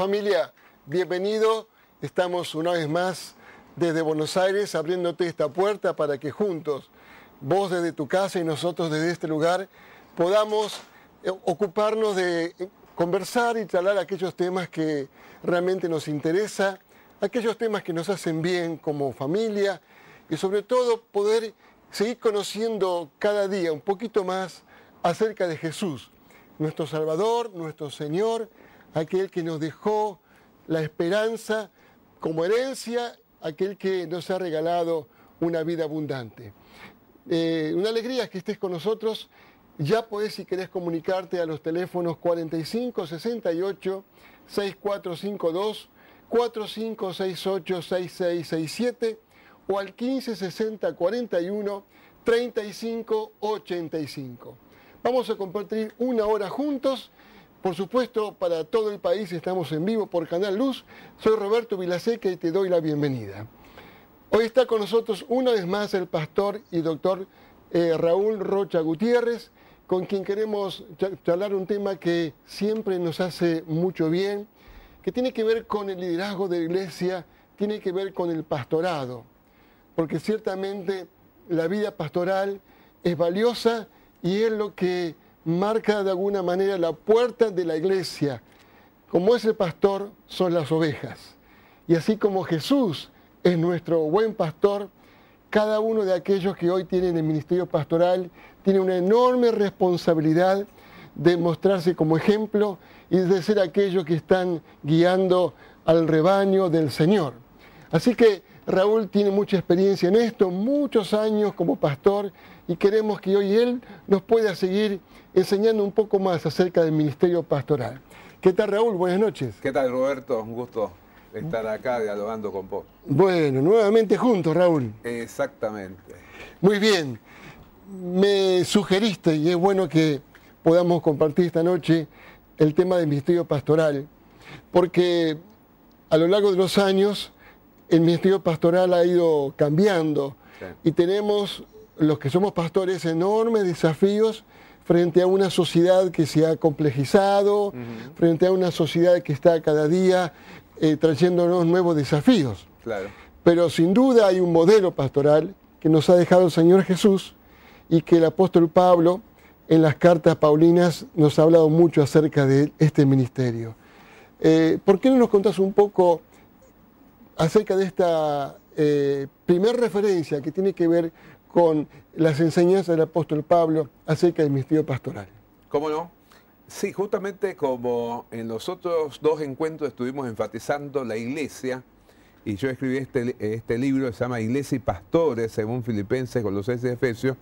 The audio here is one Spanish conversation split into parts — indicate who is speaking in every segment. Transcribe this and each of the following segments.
Speaker 1: familia, bienvenido. Estamos una vez más desde Buenos Aires abriéndote esta puerta para que juntos, vos desde tu casa y nosotros desde este lugar, podamos eh, ocuparnos de eh, conversar y tratar aquellos temas que realmente nos interesa, aquellos temas que nos hacen bien como familia y sobre todo poder seguir conociendo cada día un poquito más acerca de Jesús, nuestro Salvador, nuestro Señor, aquel que nos dejó la esperanza como herencia, aquel que nos ha regalado una vida abundante. Eh, una alegría que estés con nosotros. Ya podés, si querés, comunicarte a los teléfonos 45 68 6452 4568 6667 o al 1560 41 35 85. Vamos a compartir una hora juntos por supuesto, para todo el país estamos en vivo por Canal Luz. Soy Roberto Vilaseca y te doy la bienvenida. Hoy está con nosotros una vez más el pastor y doctor eh, Raúl Rocha Gutiérrez, con quien queremos charlar un tema que siempre nos hace mucho bien, que tiene que ver con el liderazgo de la iglesia, tiene que ver con el pastorado, porque ciertamente la vida pastoral es valiosa y es lo que marca de alguna manera la puerta de la iglesia. Como ese pastor son las ovejas. Y así como Jesús es nuestro buen pastor, cada uno de aquellos que hoy tienen el ministerio pastoral tiene una enorme responsabilidad de mostrarse como ejemplo y de ser aquellos que están guiando al rebaño del Señor. Así que Raúl tiene mucha experiencia en esto, muchos años como pastor y queremos que hoy él nos pueda seguir enseñando un poco más acerca del ministerio pastoral. ¿Qué tal Raúl? Buenas noches.
Speaker 2: ¿Qué tal Roberto? Un gusto estar acá dialogando con vos.
Speaker 1: Bueno, nuevamente juntos Raúl.
Speaker 2: Exactamente.
Speaker 1: Muy bien. Me sugeriste, y es bueno que podamos compartir esta noche el tema del ministerio pastoral, porque a lo largo de los años el ministerio pastoral ha ido cambiando y tenemos los que somos pastores, enormes desafíos frente a una sociedad que se ha complejizado, frente a una sociedad que está cada día eh, trayéndonos nuevos desafíos. Claro. Pero sin duda hay un modelo pastoral que nos ha dejado el Señor Jesús y que el apóstol Pablo en las cartas paulinas nos ha hablado mucho acerca de este ministerio. Eh, ¿Por qué no nos contás un poco acerca de esta primera eh, primer referencia que tiene que ver con las enseñanzas del apóstol Pablo así que el ministerio pastoral.
Speaker 2: ¿Cómo no? Sí, justamente como en los otros dos encuentros estuvimos enfatizando la iglesia, y yo escribí este, este libro que se llama Iglesia y Pastores, según Filipenses, los seis de Efesios,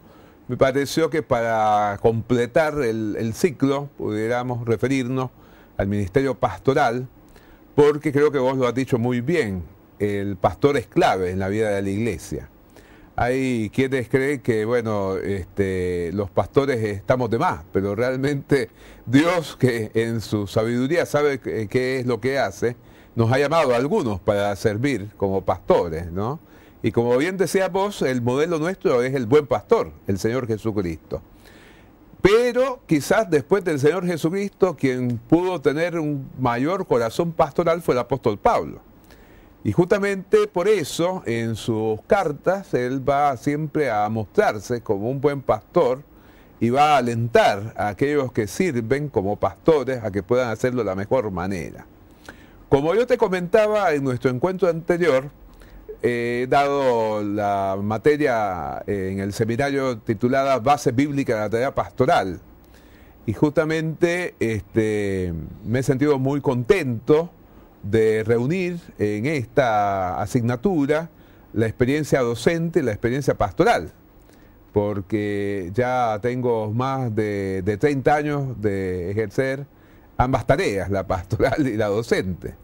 Speaker 2: me pareció que para completar el ciclo pudiéramos referirnos al ministerio pastoral, porque creo que vos lo has dicho muy bien, el pastor es clave en la vida de la iglesia hay quienes creen que, bueno, este, los pastores estamos de más, pero realmente Dios, que en su sabiduría sabe qué es lo que hace, nos ha llamado a algunos para servir como pastores, ¿no? Y como bien decía vos, el modelo nuestro es el buen pastor, el Señor Jesucristo. Pero quizás después del Señor Jesucristo, quien pudo tener un mayor corazón pastoral fue el apóstol Pablo. Y justamente por eso, en sus cartas, él va siempre a mostrarse como un buen pastor y va a alentar a aquellos que sirven como pastores a que puedan hacerlo de la mejor manera. Como yo te comentaba en nuestro encuentro anterior, he eh, dado la materia eh, en el seminario titulada Base Bíblica de la Tarea Pastoral. Y justamente este, me he sentido muy contento de reunir en esta asignatura la experiencia docente, la experiencia pastoral, porque ya tengo más de, 30 años de ejercer ambas tareas, la pastoral y la docente.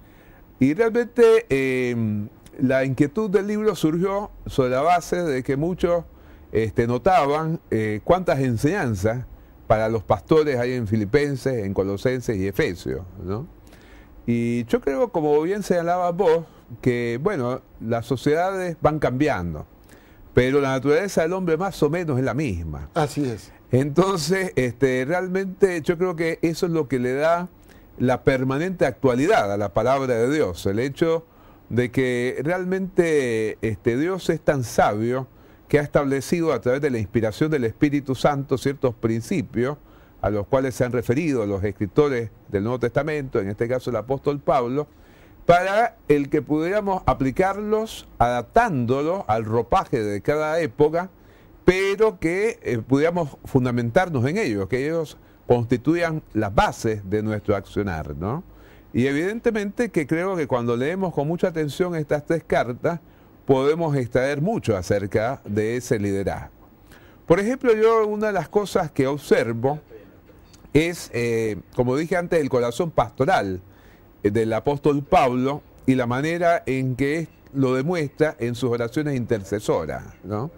Speaker 2: Y realmente em, la inquietud del libro surgió sobre la base de que muchos este, notaban eh, cuántas enseñanzas para los pastores hay en Filipenses, en Colosenses y Efesios. ¿no? Y yo creo, como bien señalabas vos, que bueno, las sociedades van cambiando, pero la naturaleza del hombre más o menos es la misma. Así es. Entonces, este, realmente yo creo que eso es lo que le da la permanente actualidad a la palabra de Dios, el hecho de que realmente este, Dios es tan sabio que ha establecido a través de la inspiración del Espíritu Santo ciertos principios a los cuales se han referido los escritores del Nuevo Testamento, en este caso el apóstol Pablo, para el que pudiéramos aplicarlos adaptándolos al ropaje de cada época, pero que eh, pudiéramos fundamentarnos en ellos, que ellos constituyan las bases de nuestro accionar, ¿no? Y evidentemente que creo que cuando leemos con mucha atención estas tres cartas, podemos extraer mucho acerca de ese liderazgo. Por ejemplo, yo una de las cosas que observo es, eh, como dije antes, el corazón pastoral eh, del apóstol Pablo y la manera en que lo demuestra en sus oraciones intercesoras. ¿no?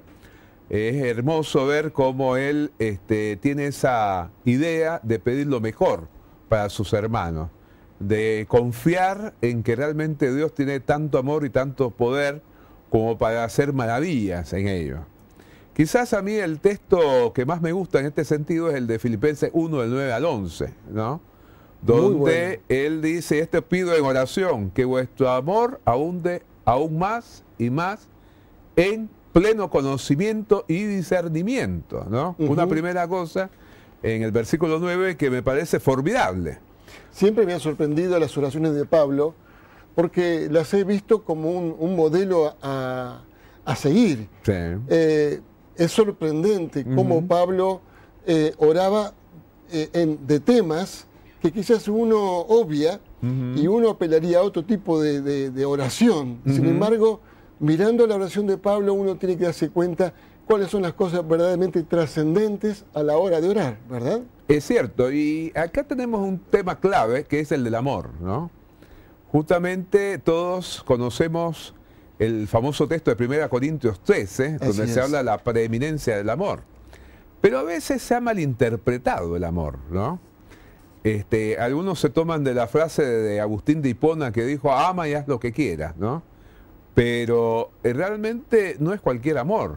Speaker 2: Es hermoso ver cómo él este, tiene esa idea de pedir lo mejor para sus hermanos, de confiar en que realmente Dios tiene tanto amor y tanto poder como para hacer maravillas en ellos. Quizás a mí el texto que más me gusta en este sentido es el de Filipenses 1, del 9 al 11, ¿no? Donde él dice, este pido en oración, que vuestro amor abunde aún más y más en pleno conocimiento y discernimiento, ¿no? Una primera cosa en el versículo 9 que me parece formidable.
Speaker 1: Siempre me han sorprendido las oraciones de Pablo porque las he visto como un, modelo a, seguir. Sí. Eh, es sorprendente cómo Pablo eh, oraba eh, en, de temas que quizás uno obvia y uno apelaría a otro tipo de, oración. Sin embargo, mirando la oración de Pablo, uno tiene que darse cuenta cuáles son las cosas verdaderamente trascendentes a la hora de orar,
Speaker 2: ¿verdad? Es cierto, y acá tenemos un tema clave que es el del amor, ¿no? Justamente todos conocemos el famoso texto de 1 Corintios 13, ¿eh? donde se habla de la preeminencia del amor. Pero a veces se ha malinterpretado el amor, ¿no? Este, algunos se toman de la frase de Agustín de Hipona que dijo, ama y haz lo que quieras, ¿no? Pero eh, realmente no es cualquier amor,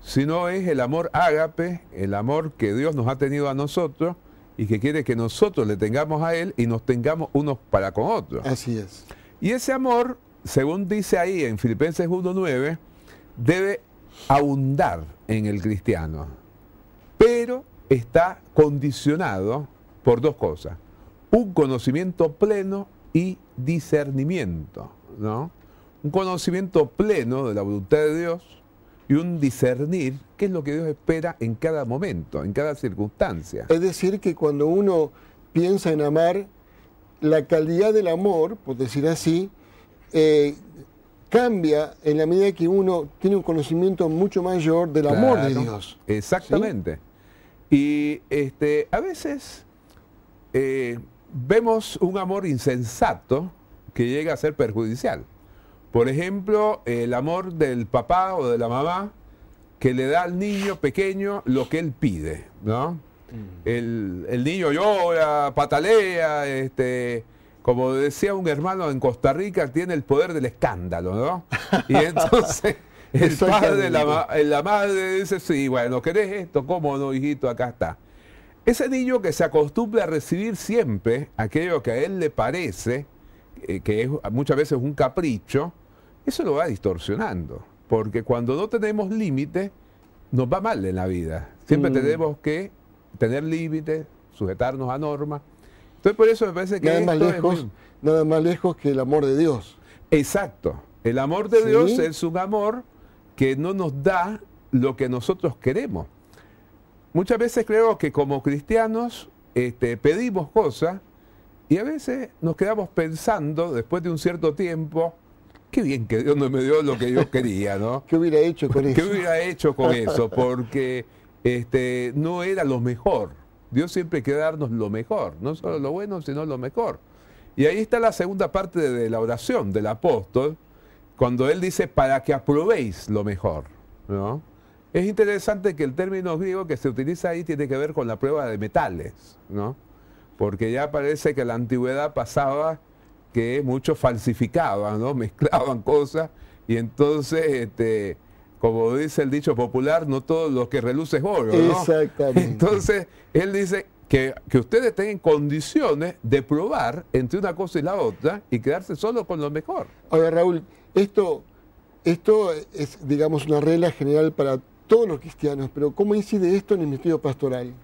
Speaker 2: sino es el amor ágape, el amor que Dios nos ha tenido a nosotros y que quiere que nosotros le tengamos a Él y nos tengamos unos para con otros. Así es. Y ese amor según dice ahí en Filipenses 1.9, debe abundar en el cristiano, pero está condicionado por dos cosas, un conocimiento pleno y discernimiento, ¿no? Un conocimiento pleno de la voluntad de Dios y un discernir qué es lo que Dios espera en cada momento, en cada circunstancia. Es
Speaker 1: decir, que cuando uno piensa en amar, la calidad del amor, por decir así, eh, cambia en la medida que uno tiene un conocimiento mucho mayor del amor de Dios.
Speaker 2: Exactamente. Y este, a veces eh, vemos un amor insensato que llega a ser perjudicial. Por ejemplo, el amor del papá o de la mamá que le da al niño pequeño lo que él pide, ¿no? Mm. El, el, niño llora, patalea, este, como decía un hermano en Costa Rica, tiene el poder del escándalo, ¿no? Y entonces el padre, la, madre dice, sí, bueno, ¿querés esto? ¿Cómo no, hijito? Acá está. Ese niño que se acostumbra a recibir siempre aquello que a él le parece, eh, que es muchas veces un capricho, eso lo va distorsionando. Porque cuando no tenemos límites, nos va mal en la vida. Siempre mm. tenemos que tener límites, sujetarnos a normas. Entonces por eso me parece que... Nada más lejos, nada más lejos que el amor de Dios. Exacto. El amor de Dios es un amor que no nos da lo que nosotros queremos. Muchas veces creo que como cristianos este, pedimos cosas y a veces nos quedamos pensando después de un cierto tiempo, qué bien que Dios no me dio lo que yo quería, ¿no?
Speaker 1: ¿Qué hubiera hecho con eso?
Speaker 2: ¿Qué hubiera hecho con eso? Porque este, no era lo mejor. Dios siempre quiere darnos lo mejor, no solo lo bueno, sino lo mejor. Y ahí está la segunda parte de la oración del apóstol, cuando él dice, para que aprobéis lo mejor. ¿no? Es interesante que el término griego que se utiliza ahí tiene que ver con la prueba de metales, ¿no? porque ya parece que en la antigüedad pasaba que muchos falsificaban, ¿no? mezclaban cosas y entonces este, como dice el dicho popular, no todo lo que reluce es oro. ¿no?
Speaker 1: Exactamente.
Speaker 2: Entonces, él dice que, ustedes tengan condiciones de probar entre una cosa y la otra y quedarse solo con lo mejor.
Speaker 1: Ahora, Raúl, esto, esto es, digamos, una regla
Speaker 2: general para todos los cristianos, pero ¿cómo incide esto en el ministerio pastoral?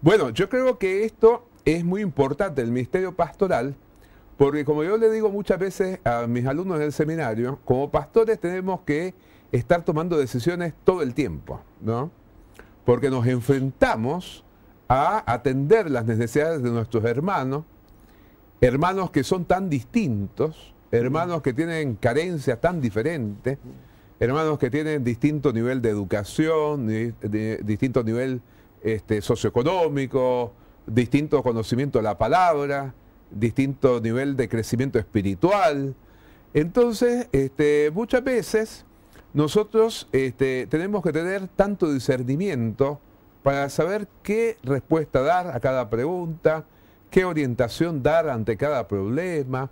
Speaker 2: Bueno, yo creo que esto es muy importante, el ministerio pastoral, porque como yo le digo muchas veces a mis alumnos del seminario, como pastores tenemos que estar tomando decisiones todo el tiempo, ¿no? Porque nos enfrentamos a atender las necesidades de nuestros hermanos, hermanos que son tan distintos, hermanos que tienen carencias tan diferentes, hermanos que tienen distinto nivel de educación, distinto nivel este, socioeconómico, distinto conocimiento de la palabra, distinto nivel de crecimiento espiritual. Entonces, este, muchas veces nosotros este, tenemos que tener tanto discernimiento para saber qué respuesta dar a cada pregunta, qué orientación dar ante cada problema,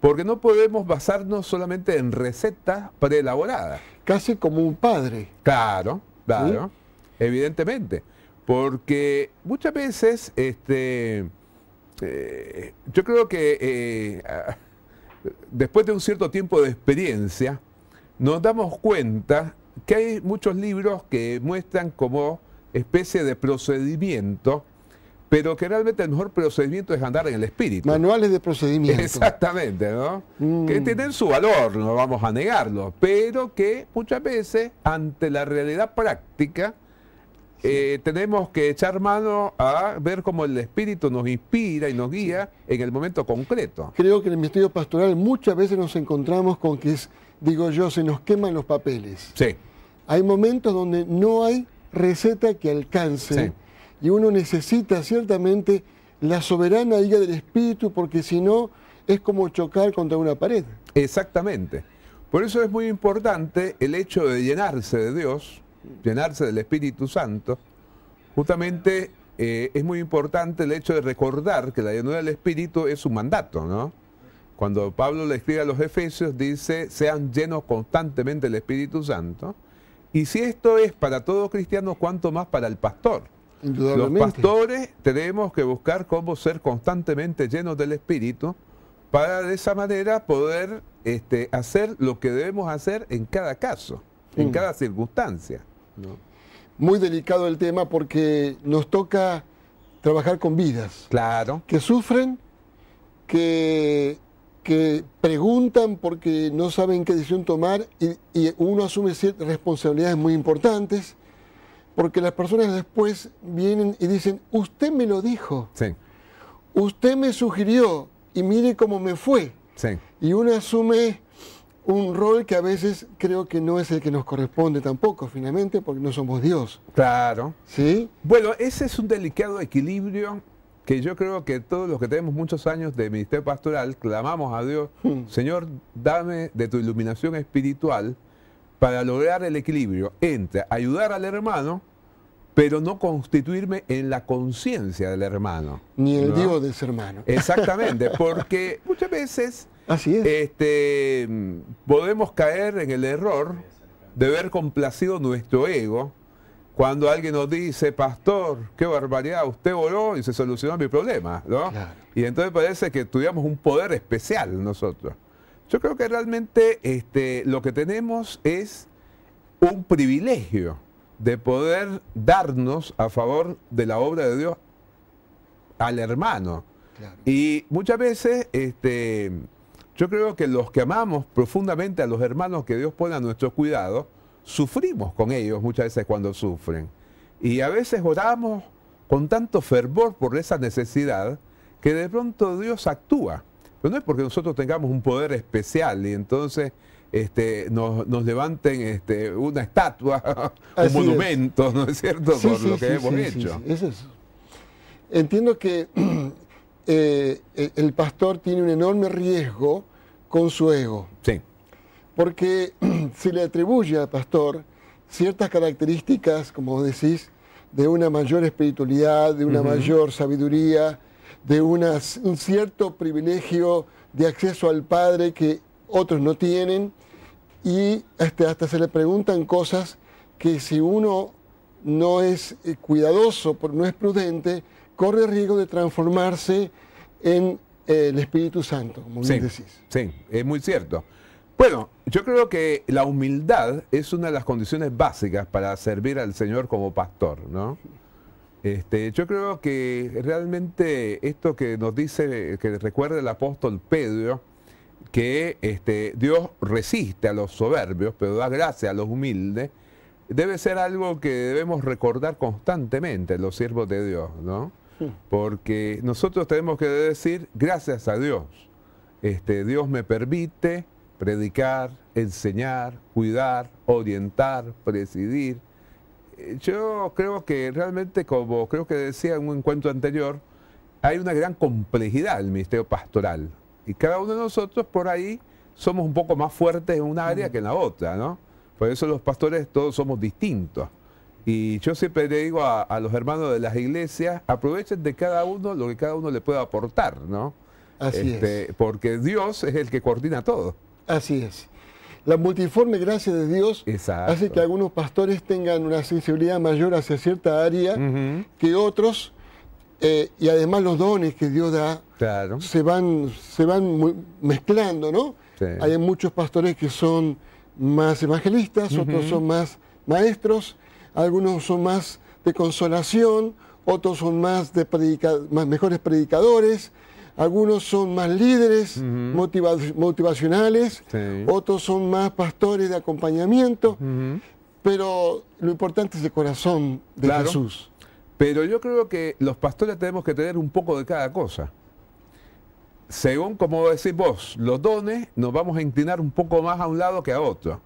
Speaker 2: porque no podemos basarnos solamente en recetas preelaboradas. Casi como un padre. Claro, claro, evidentemente, porque muchas veces, este, eh, yo creo que eh, después de un cierto tiempo de experiencia, nos damos cuenta que hay muchos libros que muestran como especie de procedimiento, pero que realmente el mejor procedimiento es andar en el espíritu. Manuales de procedimiento. Exactamente, ¿no? Mm. Que tienen su valor, no vamos a negarlo, pero que muchas veces ante la realidad práctica eh, tenemos que echar mano a ver cómo el espíritu nos inspira y nos guía en el momento concreto.
Speaker 1: Creo que en el ministerio pastoral muchas veces nos encontramos con que es digo yo, se nos queman los papeles. Sí. Hay momentos donde no hay receta que alcance y uno necesita ciertamente la soberana guía del espíritu porque si no es como chocar contra una
Speaker 2: pared. Exactamente. Por eso es muy importante el hecho de llenarse de Dios, llenarse del Espíritu Santo. Justamente eh, es muy importante el hecho de recordar que la llenura del Espíritu es un mandato, ¿no? Cuando Pablo le escribe a los Efesios, dice, sean llenos constantemente del Espíritu Santo. Y si esto es para todos cristianos, ¿cuánto más para el pastor? Los pastores tenemos que buscar cómo ser constantemente llenos del Espíritu para de esa manera poder este, hacer lo que debemos hacer en cada caso, en mm. cada circunstancia. Muy delicado el tema porque nos toca trabajar
Speaker 1: con vidas. Claro. Que sufren, que que preguntan porque no saben qué decisión tomar y, uno asume ciertas responsabilidades muy importantes, porque las personas después vienen y dicen, usted me lo dijo, usted me sugirió y mire cómo me fue. Y uno asume un rol que a veces creo que no es el que nos corresponde tampoco,
Speaker 2: finalmente, porque no somos Dios. Claro. ¿Sí? Bueno, ese es un delicado equilibrio que yo creo que todos los que tenemos muchos años de ministerio pastoral clamamos a Dios, hmm. Señor, dame de tu iluminación espiritual para lograr el equilibrio entre ayudar al hermano, pero no constituirme en la conciencia del hermano.
Speaker 1: Ni el Dios de ese hermano. Exactamente,
Speaker 2: porque muchas veces este, podemos caer en el error de ver complacido nuestro ego cuando alguien nos dice, pastor, qué barbaridad, usted oró y se solucionó mi problema, ¿no? Y entonces parece que tuviéramos un poder especial nosotros. Yo creo que realmente este, lo que tenemos es un privilegio de poder darnos a favor de la obra de Dios al hermano. Y muchas veces este, yo creo que los que amamos profundamente a los hermanos que Dios pone a nuestro cuidado, sufrimos con ellos muchas veces cuando sufren. Y a veces oramos con tanto fervor por esa necesidad que de pronto Dios actúa. Pero no es porque nosotros tengamos un poder especial y entonces este, nos, levanten este, una estatua, un monumento, ¿no es cierto? por lo que hemos hecho.
Speaker 1: Entiendo que eh, el pastor tiene un enorme riesgo con su ego. Sí. Porque se le atribuye al pastor ciertas características, como decís, de una mayor espiritualidad, de una mayor sabiduría, de un cierto privilegio de acceso al Padre que otros no tienen, y este, hasta, se le preguntan cosas que si uno no es eh, cuidadoso, no es prudente, corre riesgo de transformarse en eh, el Espíritu Santo, como decís.
Speaker 2: Sí, es muy cierto. Bueno, yo creo que la humildad es una de las condiciones básicas para servir al Señor como pastor, ¿no? Este, yo creo que realmente esto que nos dice, que recuerda el apóstol Pedro, que este, Dios resiste a los soberbios, pero da gracia a los humildes, debe ser algo que debemos recordar constantemente los siervos de Dios, ¿no? Porque nosotros tenemos que decir, gracias a Dios, este, Dios me permite predicar, enseñar, cuidar, orientar, presidir. Eh, yo creo que realmente, como creo que decía en un encuentro anterior, hay una gran complejidad del ministerio pastoral. Y cada uno de nosotros por ahí somos un poco más fuertes en una área mm. que en la otra, ¿no? Por eso los pastores todos somos distintos. Y yo siempre le digo a, los hermanos de las iglesias, aprovechen de cada uno lo que cada uno le pueda aportar, ¿no? Así este, es. Porque Dios es el que coordina todo. Así es. La multiforme gracia de Dios hace que algunos pastores
Speaker 1: tengan una sensibilidad mayor hacia cierta área que otros, eh, y además los dones que Dios da se van, se van mezclando, ¿no? Hay muchos pastores que son más evangelistas, otros son más maestros, algunos son más de consolación, otros son más de más mejores predicadores, algunos son más líderes motivacionales, otros son más pastores de acompañamiento, pero lo importante es el corazón de
Speaker 2: Jesús. Pero yo creo que los pastores tenemos que tener un poco de cada cosa. Según como decís vos, los dones nos vamos a inclinar un poco más a un lado que a otro.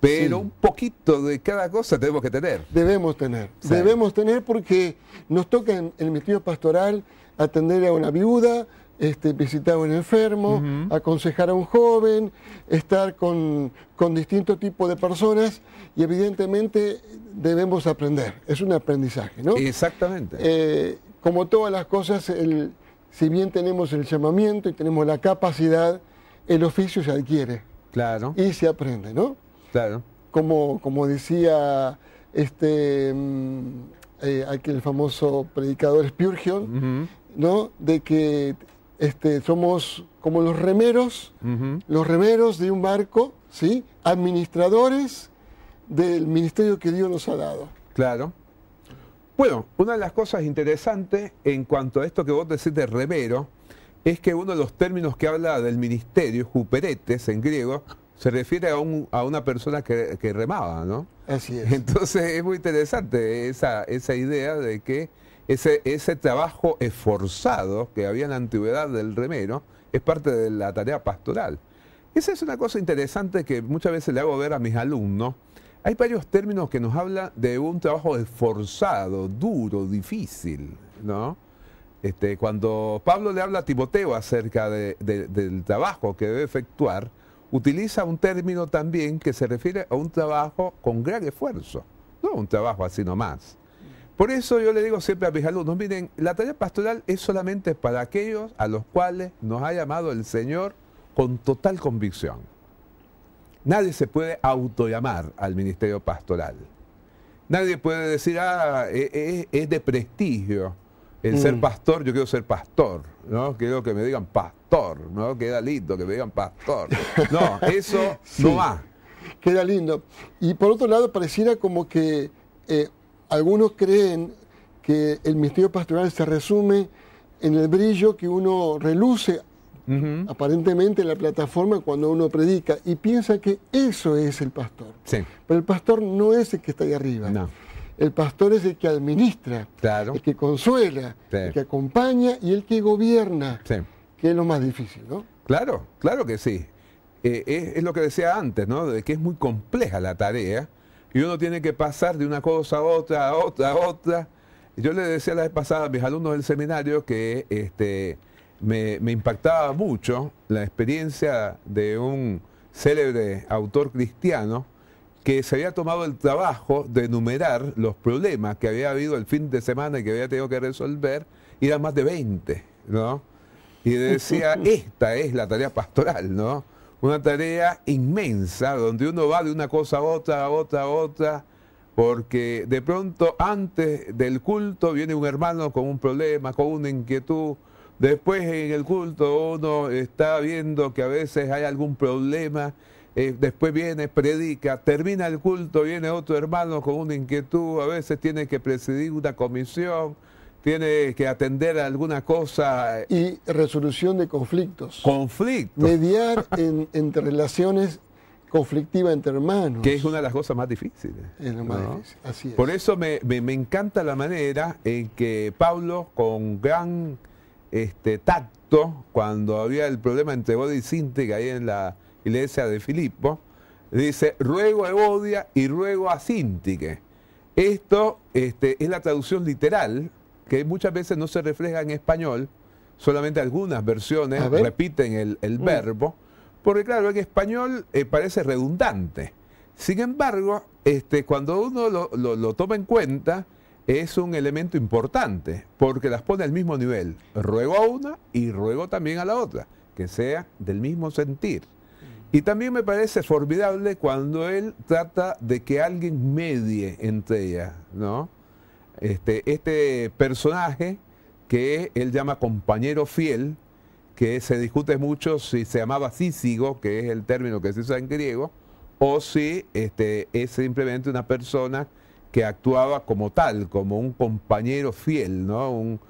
Speaker 2: Pero un poquito de cada cosa tenemos que tener.
Speaker 1: Debemos tener. Debemos tener porque nos toca en el ministerio pastoral atender a una viuda, este, visitar a un enfermo, aconsejar a un joven, estar con, distinto tipo de personas y evidentemente debemos aprender. Es un aprendizaje,
Speaker 2: ¿no? Exactamente. Eh,
Speaker 1: como todas las cosas, si bien tenemos el llamamiento y tenemos la capacidad, el oficio se adquiere. Claro. Y se aprende, ¿no? Claro. Como, como decía este, mm, eh, aquel famoso predicador Spurgeon, ¿no? De que este, somos como los remeros, los remeros de un barco, ¿sí? Administradores del ministerio que Dios nos ha dado.
Speaker 2: Claro. Bueno, una de las cosas interesantes en cuanto a esto que vos decís de remero, es que uno de los términos que habla del ministerio, juperetes en griego, se refiere a, un, a una persona que, remaba, ¿no? Así es. Entonces es muy interesante esa, esa idea de que ese, trabajo esforzado que había en la antigüedad del remero es parte de la tarea pastoral. Esa es una cosa interesante que muchas veces le hago ver a mis alumnos. Hay varios términos que nos hablan de un trabajo esforzado, duro, difícil, ¿no? Este, cuando Pablo le habla a Timoteo acerca del trabajo que debe efectuar, utiliza un término también que se refiere a un trabajo con gran esfuerzo, no un trabajo así nomás. Por eso yo le digo siempre a mis alumnos, miren, la tarea pastoral es solamente para aquellos a los cuales nos ha llamado el Señor con total convicción. Nadie se puede autollamar al ministerio pastoral. Nadie puede decir, ah, e, e, es, de prestigio el ser mm. pastor, yo quiero ser pastor, ¿no? Quiero que me digan pastor, ¿no? Queda lindo que me digan pastor. No, eso no va.
Speaker 1: Queda lindo. Y por otro lado, pareciera como que eh, algunos creen que el misterio pastoral se resume en el brillo que uno reluce aparentemente en la plataforma cuando uno predica y piensa que eso es el pastor. Pero el pastor no es el que está ahí arriba. El pastor es el que administra, el que consuela, el que acompaña y el que gobierna, que es lo más difícil, ¿no?
Speaker 2: Claro, claro que sí. Eh, es, lo que decía antes, ¿no? De que es muy compleja la tarea y uno tiene que pasar de una cosa a otra, a otra, a otra. Yo le decía la vez pasada a mis alumnos del seminario que este, me, me impactaba mucho la experiencia de un célebre autor cristiano que se había tomado el trabajo de enumerar los problemas que había habido el fin de semana y que había tenido que resolver, y eran más de 20, ¿no? Y decía, esta es la tarea pastoral, ¿no? una tarea inmensa donde uno va de una cosa a otra, a otra, a otra, porque de pronto antes del culto viene un hermano con un problema, con una inquietud. Después en el culto uno está viendo que a veces hay algún problema, eh, después viene, predica, termina el culto, viene otro hermano con una inquietud, a veces tiene que presidir una comisión, tiene que atender a alguna cosa. Eh,
Speaker 1: y resolución de conflictos. conflicto, Mediar entre relaciones conflictivas entre hermanos. Que es una de las cosas más difíciles.
Speaker 2: Es lo más difícil, así Por eso me, encanta la manera en que Pablo, con gran este, tacto, cuando había el problema entre Bodia y Sintique ahí en la iglesia de Filipo, dice, ruego a odia y ruego a Sintique. Esto este, es la traducción literal que muchas veces no se refleja en español, solamente algunas versiones repiten el, mm. verbo, porque claro, en español eh, parece redundante. Sin embargo, este, cuando uno lo, toma en cuenta, es un elemento importante, porque las pone al mismo nivel. Ruego a una y ruego también a la otra, que sea del mismo sentir. Y también me parece formidable cuando él trata de que alguien medie entre ellas, ¿no? este, este personaje que él llama compañero fiel, que se discute mucho si se llamaba sísigo, que es el término que se usa en griego, o si este, es simplemente una persona que actuaba como tal, como un compañero fiel, ¿no? un,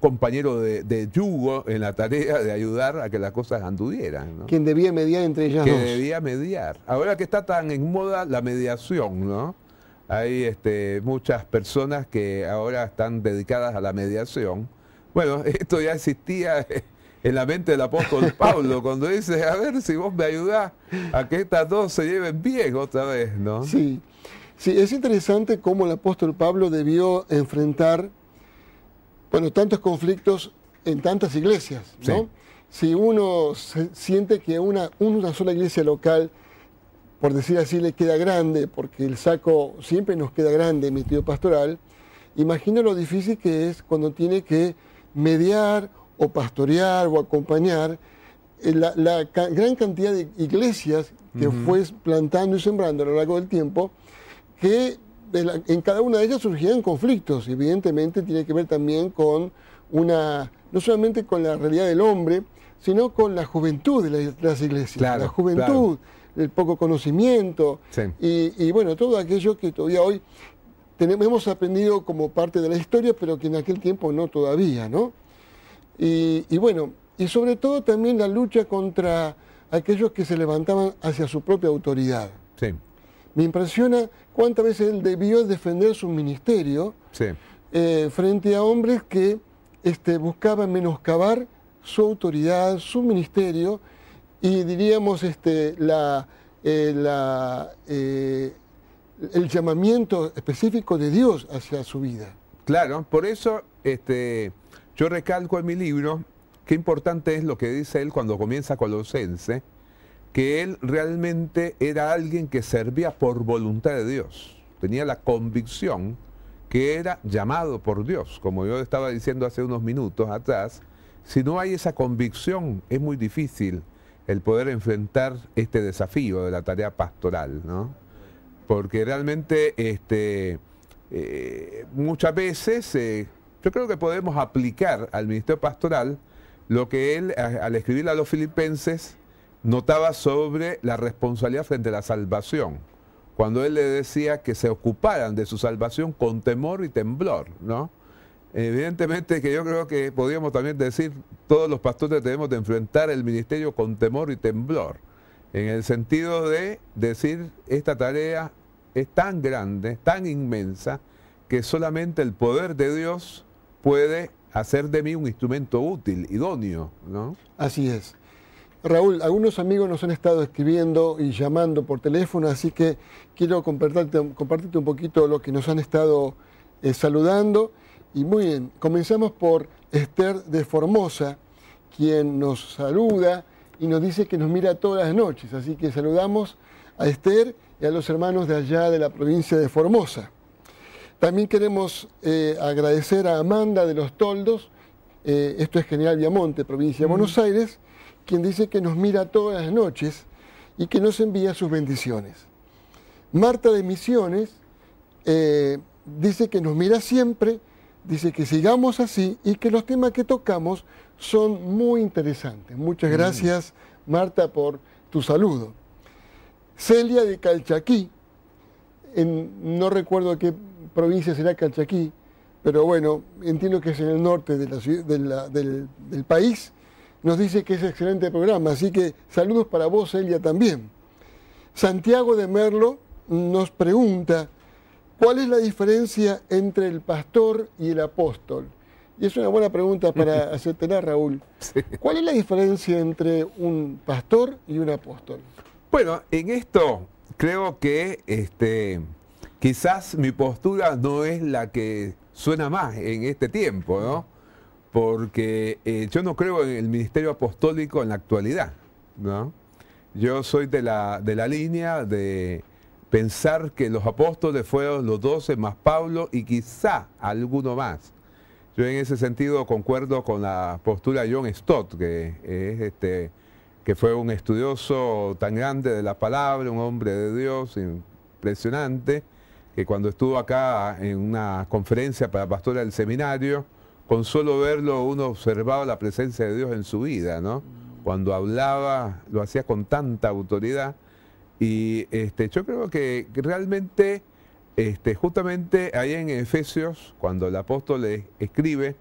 Speaker 2: compañero de, yugo en la tarea de ayudar a que las cosas anduvieran. ¿no?
Speaker 1: Quien debía mediar entre ellas que debía
Speaker 2: mediar. Ahora que está tan en moda la mediación, ¿no? hay este, muchas personas que ahora están dedicadas a la mediación. Bueno, esto ya existía en la mente del apóstol Pablo, cuando dice, a ver si vos me ayudás a que estas dos se lleven bien otra vez, ¿no? Sí, sí,
Speaker 1: es interesante cómo el apóstol Pablo debió enfrentar, bueno, tantos conflictos en tantas iglesias, Si uno siente que una, una sola iglesia local por decir así, le queda grande, porque el saco siempre nos queda grande, mi tío pastoral, imagino lo difícil que es cuando tiene que mediar o pastorear o acompañar eh, la, gran cantidad de iglesias que fue plantando y sembrando a lo largo del tiempo, que en cada una de ellas surgían conflictos. Evidentemente tiene que ver también con una, no solamente con la realidad del hombre, sino con la juventud de, las iglesias. la juventud el poco conocimiento y, bueno, todo aquello que todavía hoy tenemos, hemos aprendido como parte de la historia, pero que en aquel tiempo no todavía, ¿no? Y, bueno, y sobre todo también la lucha contra aquellos que se levantaban hacia su propia autoridad. Me impresiona cuántas veces él debió defender su ministerio eh, frente a hombres que este, buscaban menoscabar su autoridad, su ministerio, y diríamos este, la, eh, la, eh, el llamamiento específico de Dios hacia su vida.
Speaker 2: Claro, por eso este, yo recalco en mi libro qué importante es lo que dice él cuando comienza Colosense, que él realmente era alguien que servía por voluntad de Dios, tenía la convicción que era llamado por Dios, como yo estaba diciendo hace unos minutos atrás, si no hay esa convicción es muy difícil el poder enfrentar este desafío de la tarea pastoral, ¿no? Porque realmente este, eh, muchas veces eh, yo creo que podemos aplicar al ministerio pastoral lo que él, al escribir a los filipenses, notaba sobre la responsabilidad frente a la salvación, cuando él le decía que se ocuparan de su salvación con temor y temblor, ¿no? Evidentemente que yo creo que podríamos también decir, todos los pastores debemos de enfrentar el ministerio con temor y temblor, en el sentido de decir, esta tarea es tan grande, tan inmensa, que solamente el poder de Dios puede hacer de mí un instrumento útil, idóneo.
Speaker 1: Así es. Raúl, algunos amigos nos han estado escribiendo y llamando por teléfono, así que quiero compartirte, un poquito lo que nos han estado eh, saludando. Y muy bien, comenzamos por Esther de Formosa, quien nos saluda y nos dice que nos mira todas las noches. Así que saludamos a Esther y a los hermanos de allá de la provincia de Formosa. También queremos eh, agradecer a Amanda de los Toldos, eh, esto es General Viamonte, provincia de Buenos Aires, quien dice que nos mira todas las noches y que nos envía sus bendiciones. Marta de Misiones eh, dice que nos mira siempre dice que sigamos así y que los temas que tocamos son muy interesantes. Muchas mm. gracias, Marta, por tu saludo. Celia de Calchaquí, no recuerdo qué provincia será Calchaquí, pero bueno, entiendo que es en el norte del, del, país, nos dice que es excelente programa, así que saludos para vos, Celia, también. Santiago de Merlo nos pregunta, ¿Cuál es la diferencia entre el pastor y el apóstol? Y es una buena pregunta para hacerte, Raúl. ¿Cuál es la diferencia entre un pastor y un apóstol?
Speaker 2: Bueno, en esto creo que este, quizás mi postura no es la que suena más en este tiempo, ¿no? Porque eh, yo no creo en el ministerio apostólico en la actualidad, ¿no? Yo soy de la, de la línea de Pensar que los apóstoles fueron los doce más Pablo y quizá alguno más. Yo en ese sentido concuerdo con la postura de John Stott, que, es este, que fue un estudioso tan grande de la palabra, un hombre de Dios impresionante, que cuando estuvo acá en una conferencia para pastora del seminario, con solo verlo uno observaba la presencia de Dios en su vida, ¿no? Cuando hablaba, lo hacía con tanta autoridad y este, yo creo que realmente, este, justamente ahí en Efesios, cuando el apóstol escribe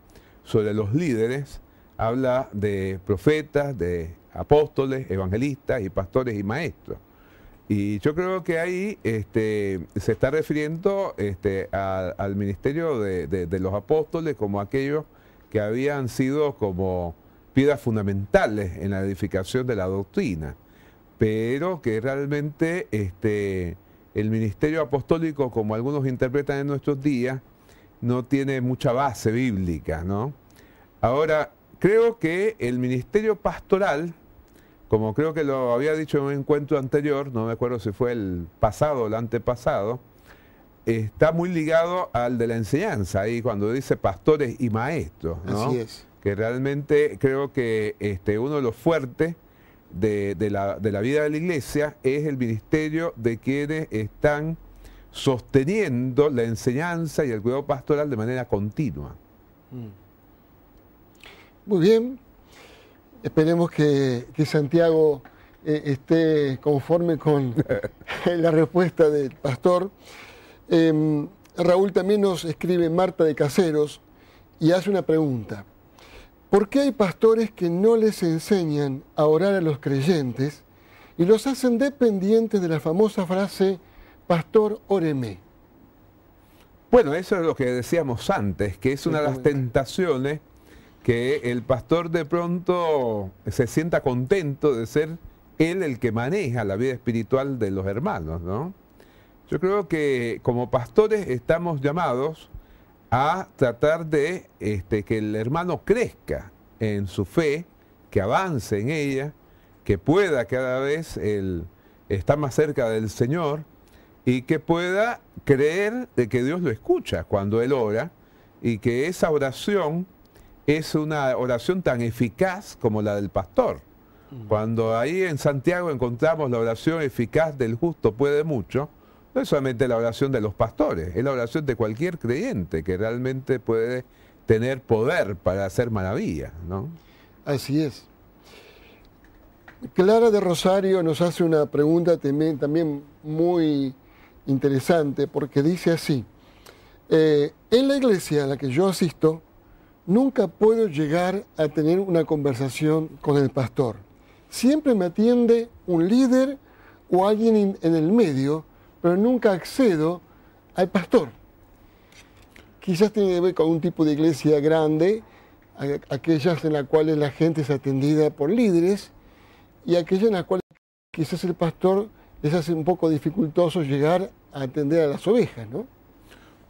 Speaker 2: sobre los líderes, habla de profetas, de apóstoles, evangelistas y pastores y maestros. Y yo creo que ahí este, se está refiriendo este, al ministerio de los apóstoles como aquellos que habían sido como piedras fundamentales en la edificación de la doctrina pero que realmente este, el ministerio apostólico, como algunos interpretan en nuestros días, no tiene mucha base bíblica, ¿no? Ahora, creo que el ministerio pastoral, como creo que lo había dicho en un encuentro anterior, no me acuerdo si fue el pasado o el antepasado, está muy ligado al de la enseñanza, ahí cuando dice pastores y maestros, ¿no? Así es. Que realmente creo que este, uno de los fuertes de, la, vida de la iglesia es el ministerio de quienes están sosteniendo la enseñanza y el cuidado pastoral de manera continua. Mm.
Speaker 1: Muy bien, esperemos que, Santiago eh, esté conforme con la respuesta del pastor. Em, Raúl también nos escribe Marta de Caseros y hace una pregunta. ¿Por qué hay pastores que no les enseñan a orar a los creyentes y los hacen dependientes de la famosa frase, pastor, óreme?
Speaker 2: Bueno, eso es lo que decíamos antes, que es una de las tentaciones que el pastor de pronto se sienta contento de ser él el que maneja la vida espiritual de los hermanos, ¿no? Yo creo que como pastores estamos llamados a tratar de este, que el hermano crezca en su fe, que avance en ella, que pueda cada vez estar más cerca del Señor y que pueda creer de que Dios lo escucha cuando él ora y que esa oración es una oración tan eficaz como la del pastor. Mm. Cuando ahí en Santiago encontramos la oración eficaz del justo puede mucho, no es solamente la oración de los pastores, es la oración de cualquier creyente que realmente puede tener poder para hacer maravillas, ¿no? Así es.
Speaker 1: Clara de Rosario nos hace una pregunta también, muy interesante porque dice así, eh, en la iglesia a la que yo asisto, nunca puedo llegar a tener una conversación con el pastor. Siempre me atiende un líder o alguien en el medio pero nunca accedo al pastor. Quizás tiene que ver con un tipo de iglesia grande, aquellas en las cuales la gente es atendida por líderes y aquellas en las cuales quizás el pastor les hace un poco dificultoso llegar a atender a las ovejas,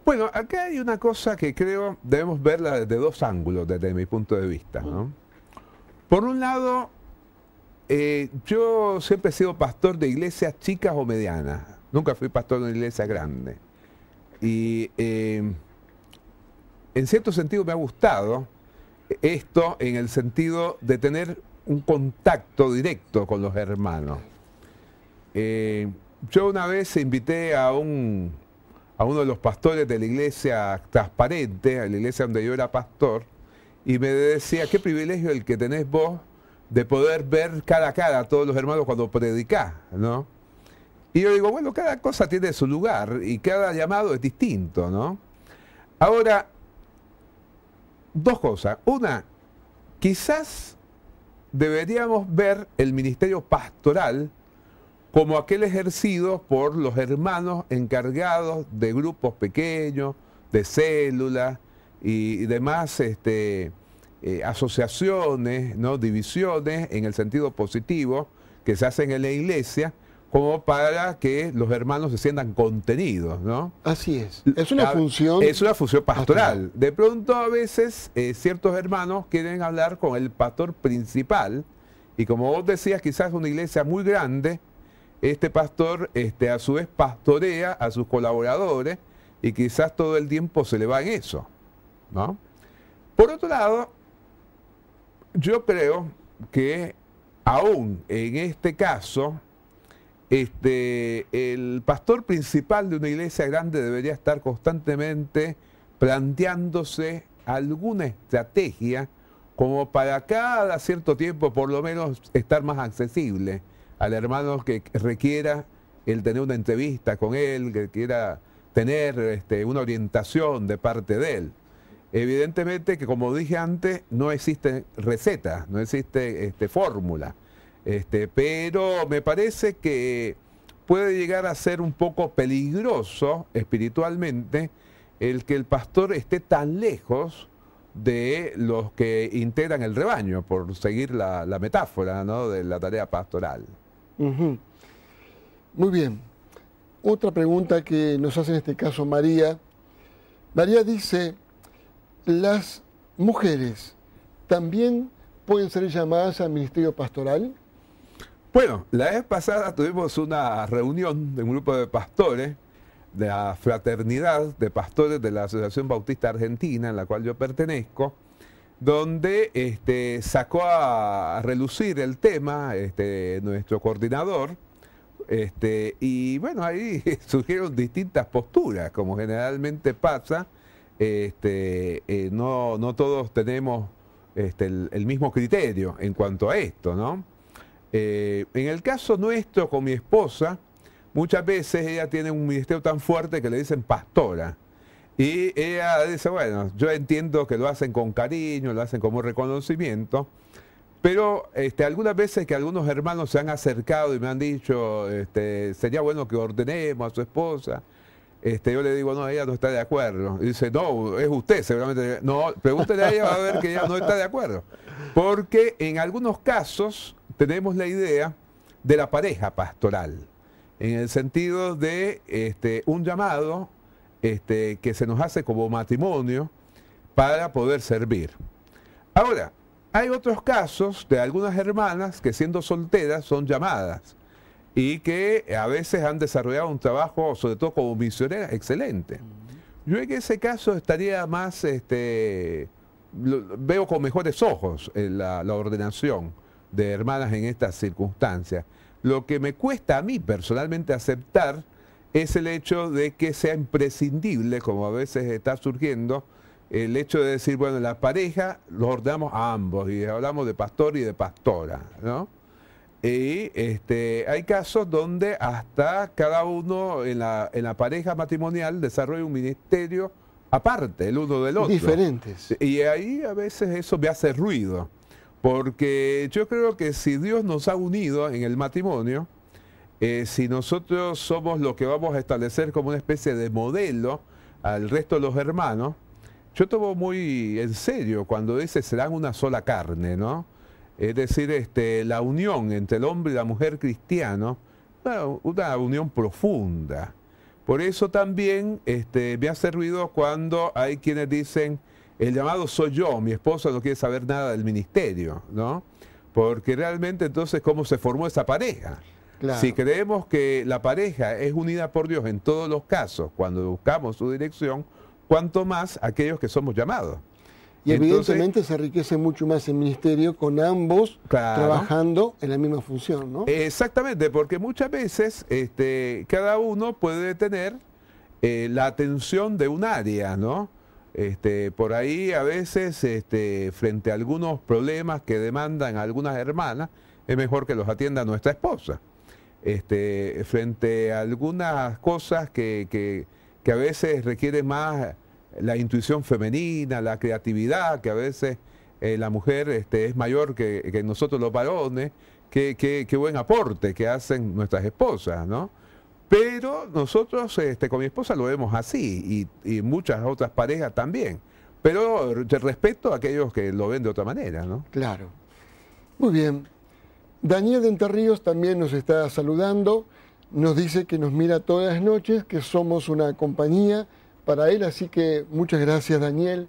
Speaker 2: Bueno, acá hay una cosa que creo debemos verla desde dos ángulos, desde mi punto de vista. Por un lado, eh, yo siempre he sido pastor de iglesias chicas o medianas. Nunca fui pastor de una iglesia grande. Y eh, en cierto sentido me ha gustado esto en el sentido de tener un contacto directo con los hermanos. Eh, yo una vez invité a a uno de los pastores de la iglesia transparente, a la iglesia donde yo era pastor, y me decía, qué privilegio el que tenés vos de poder ver cara a cara a todos los hermanos cuando predicás, ¿no? Y yo digo, bueno, cada cosa tiene su lugar y cada llamado es distinto, ¿no? Ahora, dos cosas. Una, quizás deberíamos ver el ministerio pastoral como aquel ejercido por los hermanos encargados de grupos pequeños, de células y demás este, eh, asociaciones, ¿no? divisiones en el sentido positivo que se hacen en la iglesia como para que los hermanos se sientan contenidos, ¿no? Así es. Es una función. Es una función pastoral. De pronto a veces eh, ciertos hermanos quieren hablar con el pastor principal y como vos decías, quizás una iglesia muy grande, este pastor este, a su vez pastorea a sus colaboradores y quizás todo el tiempo se le va en eso, ¿no? Por otro lado, yo creo que aún en este caso, este, el pastor principal de una iglesia grande debería estar constantemente planteándose alguna estrategia como para cada cierto tiempo por lo menos estar más accesible al hermano que requiera el tener una entrevista con él, que quiera tener este, una orientación de parte de él. Evidentemente que como dije antes, no existe receta, no existe este, fórmula. Este, pero me parece que puede llegar a ser un poco peligroso espiritualmente el que el pastor esté tan lejos de los que integran el rebaño, por seguir la, metáfora de la tarea pastoral.
Speaker 1: Muy bien. Otra pregunta que nos hace en este caso María. María dice, ¿las mujeres también pueden ser llamadas al ministerio pastoral?
Speaker 2: Bueno, la vez pasada tuvimos una reunión de un grupo de pastores de la fraternidad de pastores de la Asociación Bautista Argentina, en la cual yo pertenezco, donde este, sacó a relucir el tema este, nuestro coordinador. Este, y bueno, ahí surgieron distintas posturas, como generalmente pasa. Eh, no, todos tenemos el mismo criterio en cuanto a esto, ¿no? Eh, en el caso nuestro con mi esposa, muchas veces ella tiene un ministerio tan fuerte que le dicen pastora. Y ella dice, bueno, yo entiendo que lo hacen con cariño, lo hacen como reconocimiento, pero este, algunas veces que algunos hermanos se han acercado y me han dicho, este, sería bueno que ordenemos a su esposa. Este, yo le digo, no, ella no está de acuerdo. dice, no, es usted seguramente. No, pregúntele a ella, va a ver que ella no está de acuerdo. Porque en algunos casos tenemos la idea de la pareja pastoral, en el sentido de este, un llamado este, que se nos hace como matrimonio para poder servir. Ahora, hay otros casos de algunas hermanas que siendo solteras son llamadas y que a veces han desarrollado un trabajo, sobre todo como misioneras, excelente. Yo en ese caso estaría más, este, veo con mejores ojos la ordenación de hermanas en estas circunstancias. Lo que me cuesta a mí personalmente aceptar es el hecho de que sea imprescindible, como a veces está surgiendo, el hecho de decir, bueno, la pareja lo ordenamos a ambos y hablamos de pastor y de pastora, ¿no? Y este, hay casos donde hasta cada uno en la, en la pareja matrimonial desarrolla un ministerio aparte el uno del otro. Diferentes. Y ahí a veces eso me hace ruido. Porque yo creo que si Dios nos ha unido en el matrimonio, eh, si nosotros somos lo que vamos a establecer como una especie de modelo al resto de los hermanos, yo tomo muy en serio cuando dice serán una sola carne, ¿no? Es decir, este, la unión entre el hombre y la mujer cristiano, una unión profunda. Por eso también este, me ha servido cuando hay quienes dicen, el llamado soy yo, mi esposa no quiere saber nada del ministerio, ¿no? Porque realmente entonces, ¿cómo se formó esa pareja? Si creemos que la pareja es unida por Dios en todos los casos, cuando buscamos su dirección, cuanto más aquellos que somos llamados. Y evidentemente
Speaker 1: se enriquece mucho más el ministerio con ambos trabajando en la misma función, ¿no?
Speaker 2: Exactamente, porque muchas veces este, cada uno puede tener eh, la atención de un área, ¿no? Este, por ahí a veces, este, frente a algunos problemas que demandan algunas hermanas, es mejor que los atienda nuestra esposa. Este, frente a algunas cosas que, que, a veces requieren más la intuición femenina, la creatividad, que a veces eh, la mujer es mayor que, que, nosotros los varones, qué buen aporte que hacen nuestras esposas, ¿no? Pero nosotros este, con mi esposa lo vemos así y, muchas otras parejas también. Pero respeto a aquellos que lo ven de otra manera, ¿no? Claro.
Speaker 1: Muy bien. Daniel de Enterríos también nos está saludando. Nos dice que nos mira todas las noches, que somos una compañía para él. Así que muchas gracias, Daniel,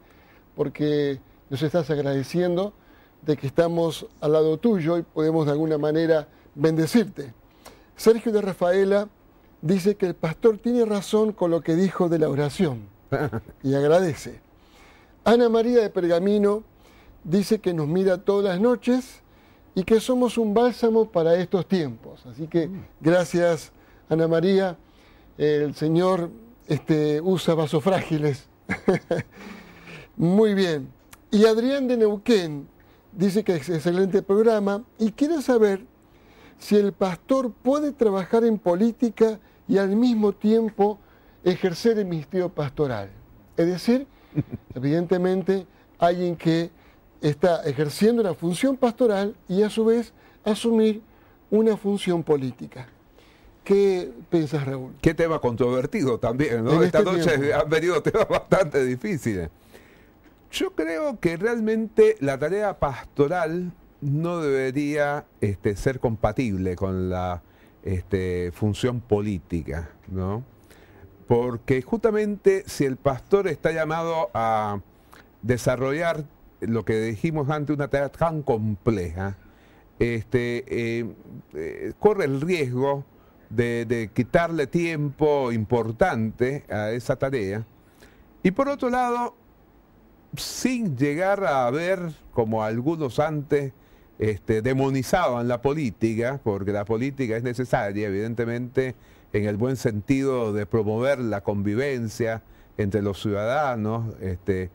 Speaker 1: porque nos estás agradeciendo de que estamos al lado tuyo y podemos de alguna manera bendecirte. Sergio de Rafaela dice que el pastor tiene razón con lo que dijo de la oración y agradece. Ana María de Pergamino dice que nos mira todas las noches y que somos un bálsamo para estos tiempos. Así que mm. gracias Ana María, el Señor este, usa vasos frágiles. Muy bien. Y Adrián de Neuquén dice que es excelente programa y quiere saber si el pastor puede trabajar en política y al mismo tiempo ejercer el ministerio pastoral. Es decir, evidentemente alguien que está ejerciendo la función pastoral y a su vez asumir una función
Speaker 2: política. ¿Qué piensas, Raúl? Qué tema controvertido también, ¿no? Esta este noche han venido temas bastante difíciles. Yo creo que realmente la tarea pastoral no debería este, ser compatible con la este, función política, ¿no? Porque justamente si el pastor está llamado a desarrollar lo que dijimos antes, una tarea tan compleja, este, eh, eh, corre el riesgo de, de, quitarle tiempo importante a esa tarea. Y por otro lado, sin llegar a ver, como algunos antes, este, demonizaban la política, porque la política es necesaria, evidentemente, en el buen sentido de promover la convivencia entre los ciudadanos. Este,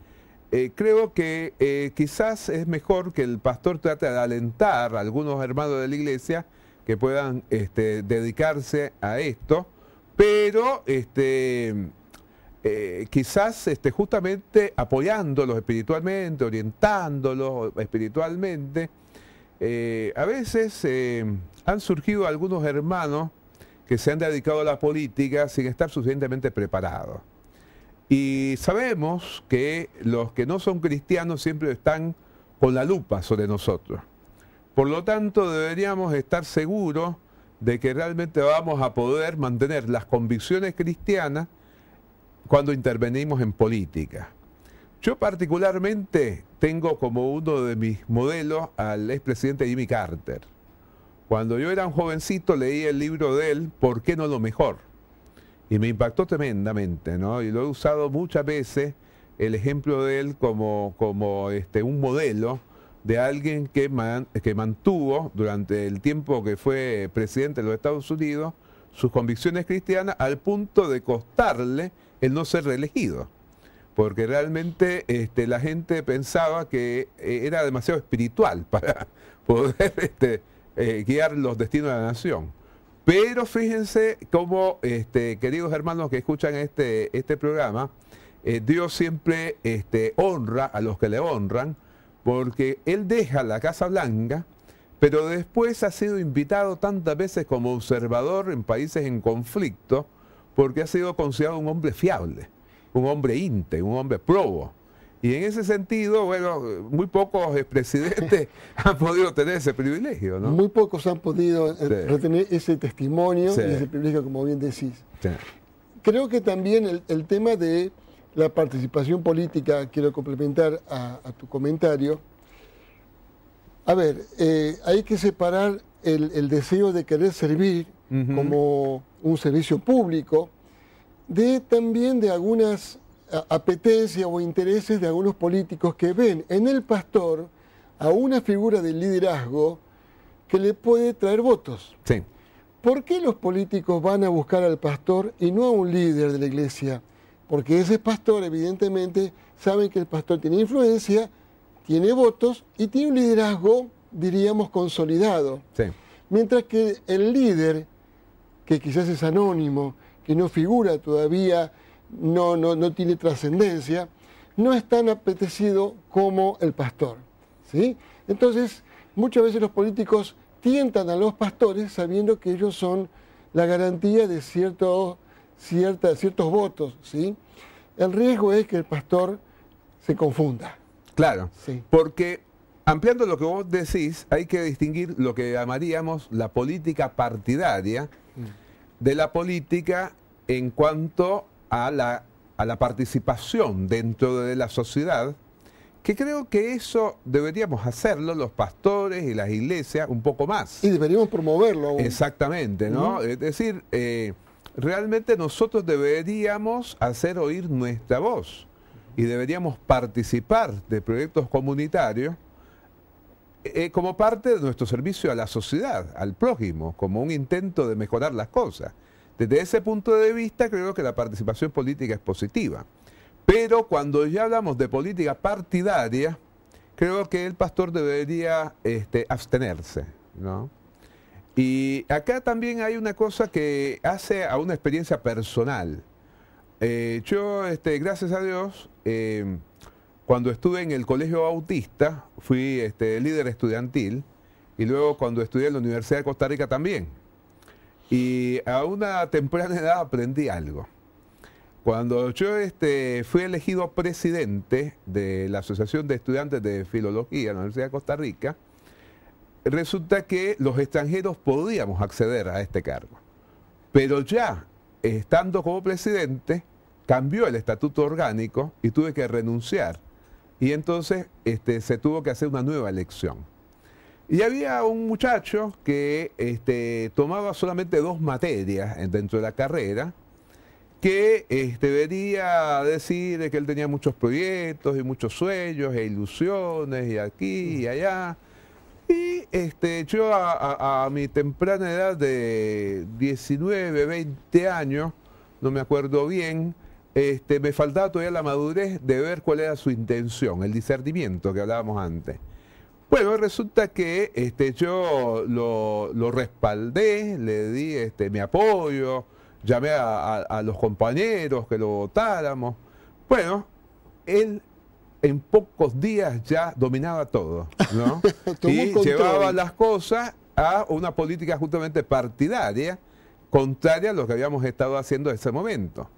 Speaker 2: eh, creo que eh, quizás es mejor que el pastor trate de alentar a algunos hermanos de la iglesia que puedan este, dedicarse a esto, pero eh, quizás justamente apoyándolos espiritualmente, orientándolos espiritualmente, eh, a veces eh, han surgido algunos hermanos que se han dedicado a la política sin estar suficientemente preparados. Y sabemos que los que no son cristianos siempre están con la lupa sobre nosotros. Por lo tanto, deberíamos estar seguros de que realmente vamos a poder mantener las convicciones cristianas cuando intervenimos en política. Yo particularmente tengo como uno de mis modelos al expresidente Jimmy Carter. Cuando yo era un jovencito leí el libro de él, ¿Por qué no lo mejor? Y me impactó tremendamente, ¿no? Y lo he usado muchas veces, el ejemplo de él como, como este, un modelo de alguien que, que mantuvo durante el tiempo que fue presidente de los Estados Unidos sus convicciones cristianas al punto de costarle el no ser reelegido porque realmente este, la gente pensaba que eh, era demasiado espiritual para poder este, eh, guiar los destinos de la nación. Pero fíjense cómo, este, queridos hermanos que escuchan este, este programa, eh, Dios siempre este, honra a los que le honran, porque Él deja la Casa Blanca, pero después ha sido invitado tantas veces como observador en países en conflicto, porque ha sido considerado un hombre fiable un hombre íntegro, un hombre probo. Y en ese sentido, bueno, muy pocos expresidentes han podido tener ese privilegio, ¿no?
Speaker 1: Muy pocos han podido eh, retener ese testimonio y ese privilegio, como bien decís. Creo que también el, tema de la participación política, quiero complementar a, tu comentario. A ver, eh, hay que separar el, deseo de querer servir como un servicio público, de también de algunas apetencias o intereses de algunos políticos que ven en el pastor a una figura de liderazgo que le puede traer votos. ¿Por qué los políticos van a buscar al pastor y no a un líder de la iglesia? Porque ese pastor, evidentemente, sabe que el pastor tiene influencia, tiene votos y tiene un liderazgo, diríamos, consolidado. Mientras que el líder, que quizás es anónimo, que no figura todavía, no, no, tiene trascendencia, no es tan apetecido como el pastor. ¿sí? Entonces, muchas veces los políticos tientan a los pastores sabiendo que ellos son la garantía de ciertos, ciertos votos. ¿sí? El riesgo es que el pastor se confunda.
Speaker 2: Claro, sí. porque ampliando lo que vos decís, hay que distinguir lo que llamaríamos la política partidaria de la política en cuanto a la, a la participación dentro de la sociedad, que creo que eso deberíamos hacerlo los pastores y las iglesias un poco más. Y deberíamos promoverlo. Exactamente, ¿no? Es decir, eh, realmente nosotros deberíamos hacer oír nuestra voz y deberíamos participar de proyectos comunitarios eh, eh, como parte de nuestro servicio a la sociedad, al prójimo, como un intento de mejorar las cosas. Desde ese punto de vista creo que la participación política es positiva. Pero cuando ya hablamos de política partidaria, creo que el pastor debería este, abstenerse. Y acá también hay una cosa que hace a una experiencia personal. Eh, yo, este, gracias a Dios, cuando estuve en el Colegio Bautista, fui este, líder estudiantil y luego cuando estudié en la Universidad de Costa Rica también. Y a una temprana edad aprendí algo. Cuando yo este, fui elegido presidente de la Asociación de Estudiantes de Filología en la Universidad de Costa Rica, resulta que los extranjeros podíamos acceder a este cargo. Pero ya estando como presidente, cambió el estatuto orgánico y tuve que renunciar y entonces este, se tuvo que hacer una nueva elección. Y había un muchacho que este, tomaba solamente dos materias dentro de la carrera, que este, venía a decir que él tenía muchos proyectos y muchos sueños e ilusiones y aquí y allá. Y este, yo a, a, mi temprana edad de 19, 20 años, no me acuerdo bien, este, me faltaba todavía la madurez de ver cuál era su intención, el discernimiento que hablábamos antes. Bueno, resulta que este, yo lo, respaldé, le di este, mi apoyo, llamé a, los compañeros que lo votáramos. Bueno, él en pocos días ya dominaba todo, ¿no? y llevaba las cosas a una política justamente partidaria, contraria a lo que habíamos estado haciendo en ese momento.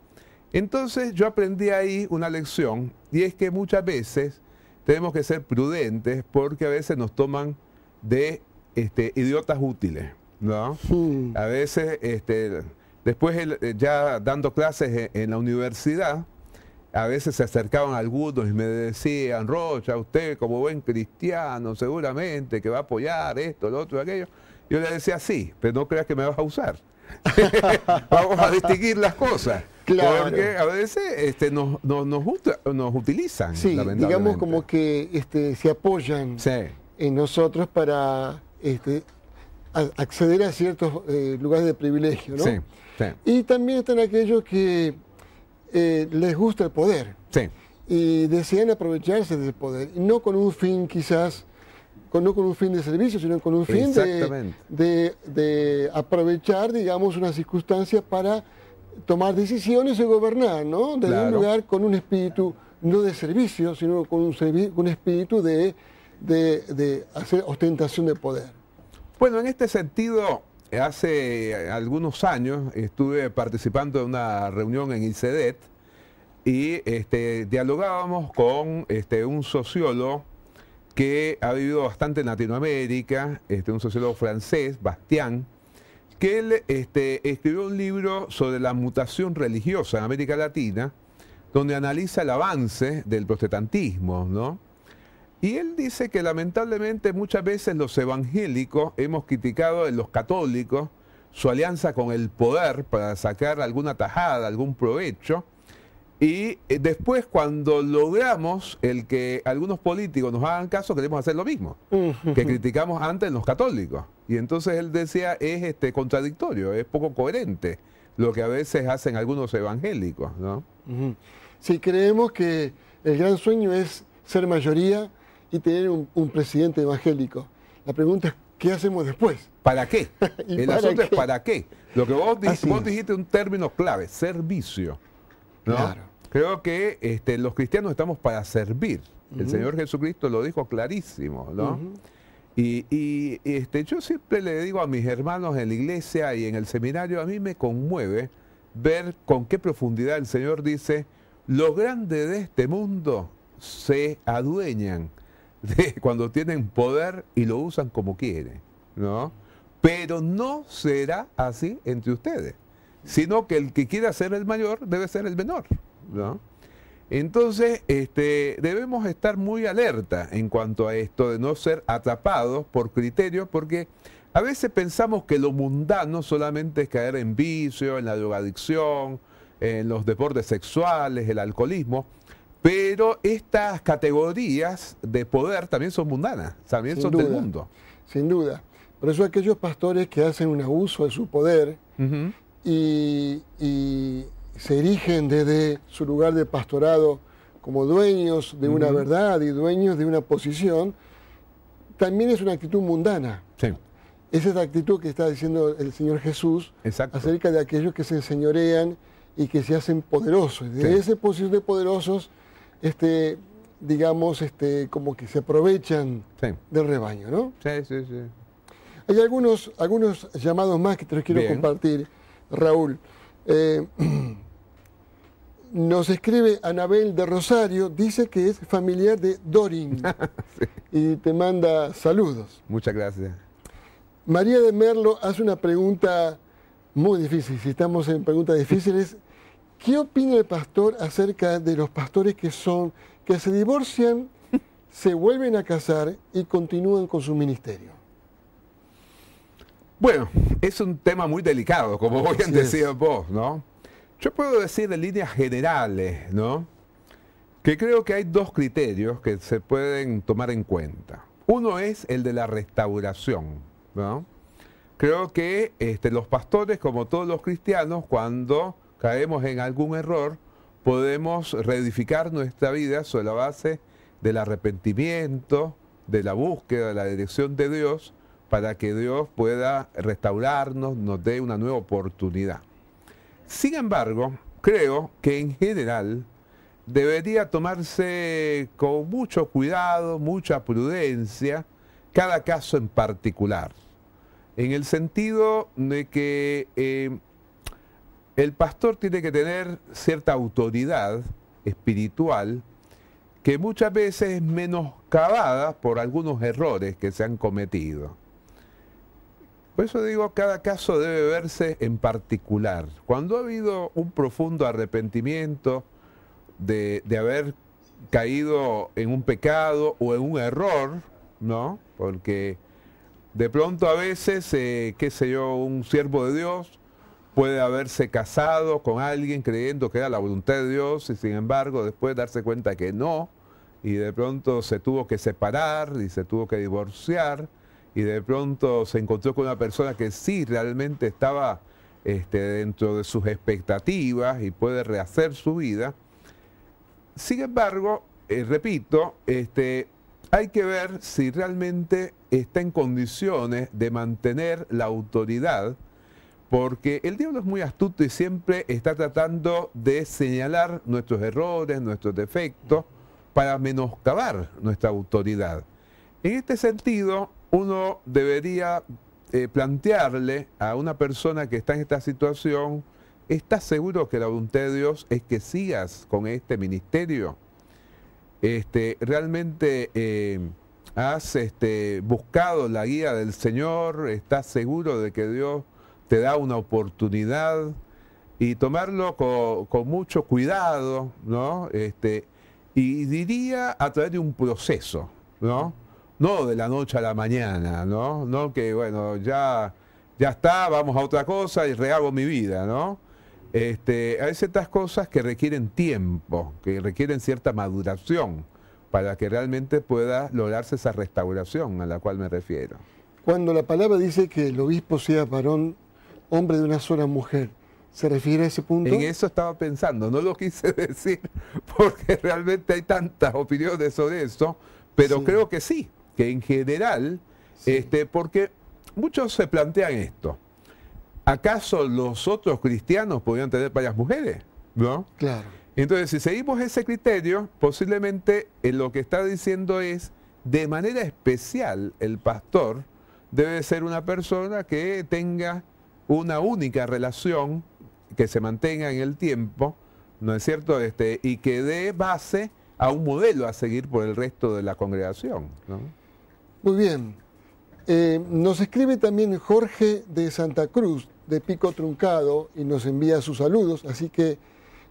Speaker 2: Entonces yo aprendí ahí una lección y es que muchas veces tenemos que ser prudentes porque a veces nos toman de este, idiotas útiles, ¿no? Hmm. A veces, este, después eh, ya dando clases en, la universidad, a veces se acercaban algunos y me decían, Rocha, usted como buen cristiano, seguramente que va a apoyar esto, lo otro, aquello. Yo le decía, sí, pero no creas que me vas a usar. Vamos a distinguir las cosas. Claro. Porque a veces este, nos, nos, nos, nos utilizan. Sí, digamos
Speaker 1: como que este, se apoyan en nosotros para este, acceder a ciertos eh, lugares de privilegio. ¿no? Sí, y también están aquellos que eh, les gusta el poder. Y deciden aprovecharse del poder. no con un fin quizás no con un fin de servicio, sino con un fin de, de, aprovechar, digamos, una circunstancia para tomar decisiones y gobernar, ¿no? De un lugar con un espíritu no de servicio, sino con un, espíritu de, hacer ostentación de poder.
Speaker 2: Bueno, en este sentido, hace algunos años estuve participando de una reunión en ICEDET y este, dialogábamos con este, un sociólogo que ha vivido bastante en Latinoamérica, este, un sociólogo francés, Bastián, él este, escribió un libro sobre la mutación religiosa en América Latina, donde analiza el avance del protestantismo, Y él dice que lamentablemente muchas veces los evangélicos hemos criticado en los católicos su alianza con el poder para sacar alguna tajada, algún provecho, y eh, después, cuando logramos el que algunos políticos nos hagan caso, queremos hacer lo mismo, que criticamos antes los católicos. Y entonces él decía, es este contradictorio, es poco coherente lo que a veces hacen algunos evangélicos.
Speaker 1: Si creemos que el gran sueño es ser mayoría y tener un, presidente evangélico, la pregunta es, ¿qué hacemos después?
Speaker 2: ¿Para qué? el para asunto es para qué. Lo que vos, dijiste, es un término clave, servicio. Claro. Creo que este, los cristianos estamos para servir. El Señor Jesucristo lo dijo clarísimo, ¿no? Y, este, yo siempre le digo a mis hermanos en la iglesia y en el seminario, a mí me conmueve ver con qué profundidad el Señor dice, los grandes de este mundo se adueñan de cuando tienen poder y lo usan como quieren, ¿no? Pero no será así entre ustedes, sino que el que quiera ser el mayor debe ser el menor. Entonces, este, debemos estar muy alerta en cuanto a esto, de no ser atrapados por criterios, porque a veces pensamos que lo mundano solamente es caer en vicio, en la drogadicción, en los deportes sexuales, el alcoholismo, pero estas categorías de poder también son mundanas, también son del mundo.
Speaker 1: Sin duda. Por eso aquellos pastores que hacen un abuso de su poder y se erigen desde su lugar de pastorado como dueños de una verdad y dueños de una posición, también es una actitud mundana. esa Es la actitud que está diciendo el Señor Jesús acerca de aquellos que se enseñorean y que se hacen poderosos. De esa posición de poderosos, este, digamos, este, como que se aprovechan del rebaño, ¿no? Hay algunos, algunos llamados más que te los quiero compartir, Raúl. Eh, Nos escribe Anabel de Rosario, dice que es familiar de Dorin y te manda saludos.
Speaker 2: Muchas gracias.
Speaker 1: María de Merlo hace una pregunta muy difícil. Si estamos en preguntas difíciles, ¿qué opina el pastor acerca de los pastores que son, que se divorcian, se vuelven a casar y continúan con su ministerio?
Speaker 2: Bueno, es un tema muy delicado, como bien voy vos, ¿no? Yo puedo decir en líneas generales, ¿no? Que creo que hay dos criterios que se pueden tomar en cuenta. Uno es el de la restauración, Creo que este, los pastores, como todos los cristianos, cuando caemos en algún error, podemos reedificar nuestra vida sobre la base del arrepentimiento, de la búsqueda de la dirección de Dios, para que Dios pueda restaurarnos, nos dé una nueva oportunidad. Sin embargo, creo que en general debería tomarse con mucho cuidado, mucha prudencia, cada caso en particular. En el sentido de que eh, el pastor tiene que tener cierta autoridad espiritual que muchas veces es menoscabada por algunos errores que se han cometido. Por eso digo, cada caso debe verse en particular. Cuando ha habido un profundo arrepentimiento de, haber caído en un pecado o en un error, ¿no? Porque de pronto a veces, eh, qué sé yo, un siervo de Dios puede haberse casado con alguien creyendo que era la voluntad de Dios y sin embargo después darse cuenta que no y de pronto se tuvo que separar y se tuvo que divorciar y de pronto se encontró con una persona que sí realmente estaba este, dentro de sus expectativas y puede rehacer su vida. Sin embargo, eh, repito, este, hay que ver si realmente está en condiciones de mantener la autoridad, porque el diablo es muy astuto y siempre está tratando de señalar nuestros errores, nuestros defectos, para menoscabar nuestra autoridad. En este sentido, uno debería eh, plantearle a una persona que está en esta situación, ¿estás seguro que la voluntad de Dios es que sigas con este ministerio? Este, ¿Realmente eh, has este, buscado la guía del Señor? ¿Estás seguro de que Dios te da una oportunidad? Y tomarlo con, mucho cuidado, ¿no? Este, y diría a través de un proceso, ¿no? no de la noche a la mañana, ¿no? No que, bueno, ya, ya está, vamos a otra cosa y rehago mi vida, ¿no? Este, hay ciertas cosas que requieren tiempo, que requieren cierta maduración para que realmente pueda lograrse esa restauración a la cual me refiero.
Speaker 1: Cuando la palabra dice que el obispo sea varón, hombre de una sola mujer, ¿se refiere a ese punto? En
Speaker 2: eso estaba pensando, no lo quise decir porque realmente hay tantas opiniones sobre eso, pero creo que sí, que en general, este, porque muchos se plantean esto. ¿Acaso los otros cristianos podrían tener varias mujeres? ¿No? Claro. Entonces, si seguimos ese criterio, posiblemente eh, lo que está diciendo es, de manera especial, el pastor debe ser una persona que tenga una única relación, que se mantenga en el tiempo, ¿no es cierto? Este, y que dé base a un modelo a seguir por el resto de la congregación. ¿no?
Speaker 1: Muy bien. Eh, nos escribe también Jorge de Santa Cruz, de Pico Truncado, y nos envía sus saludos. Así que,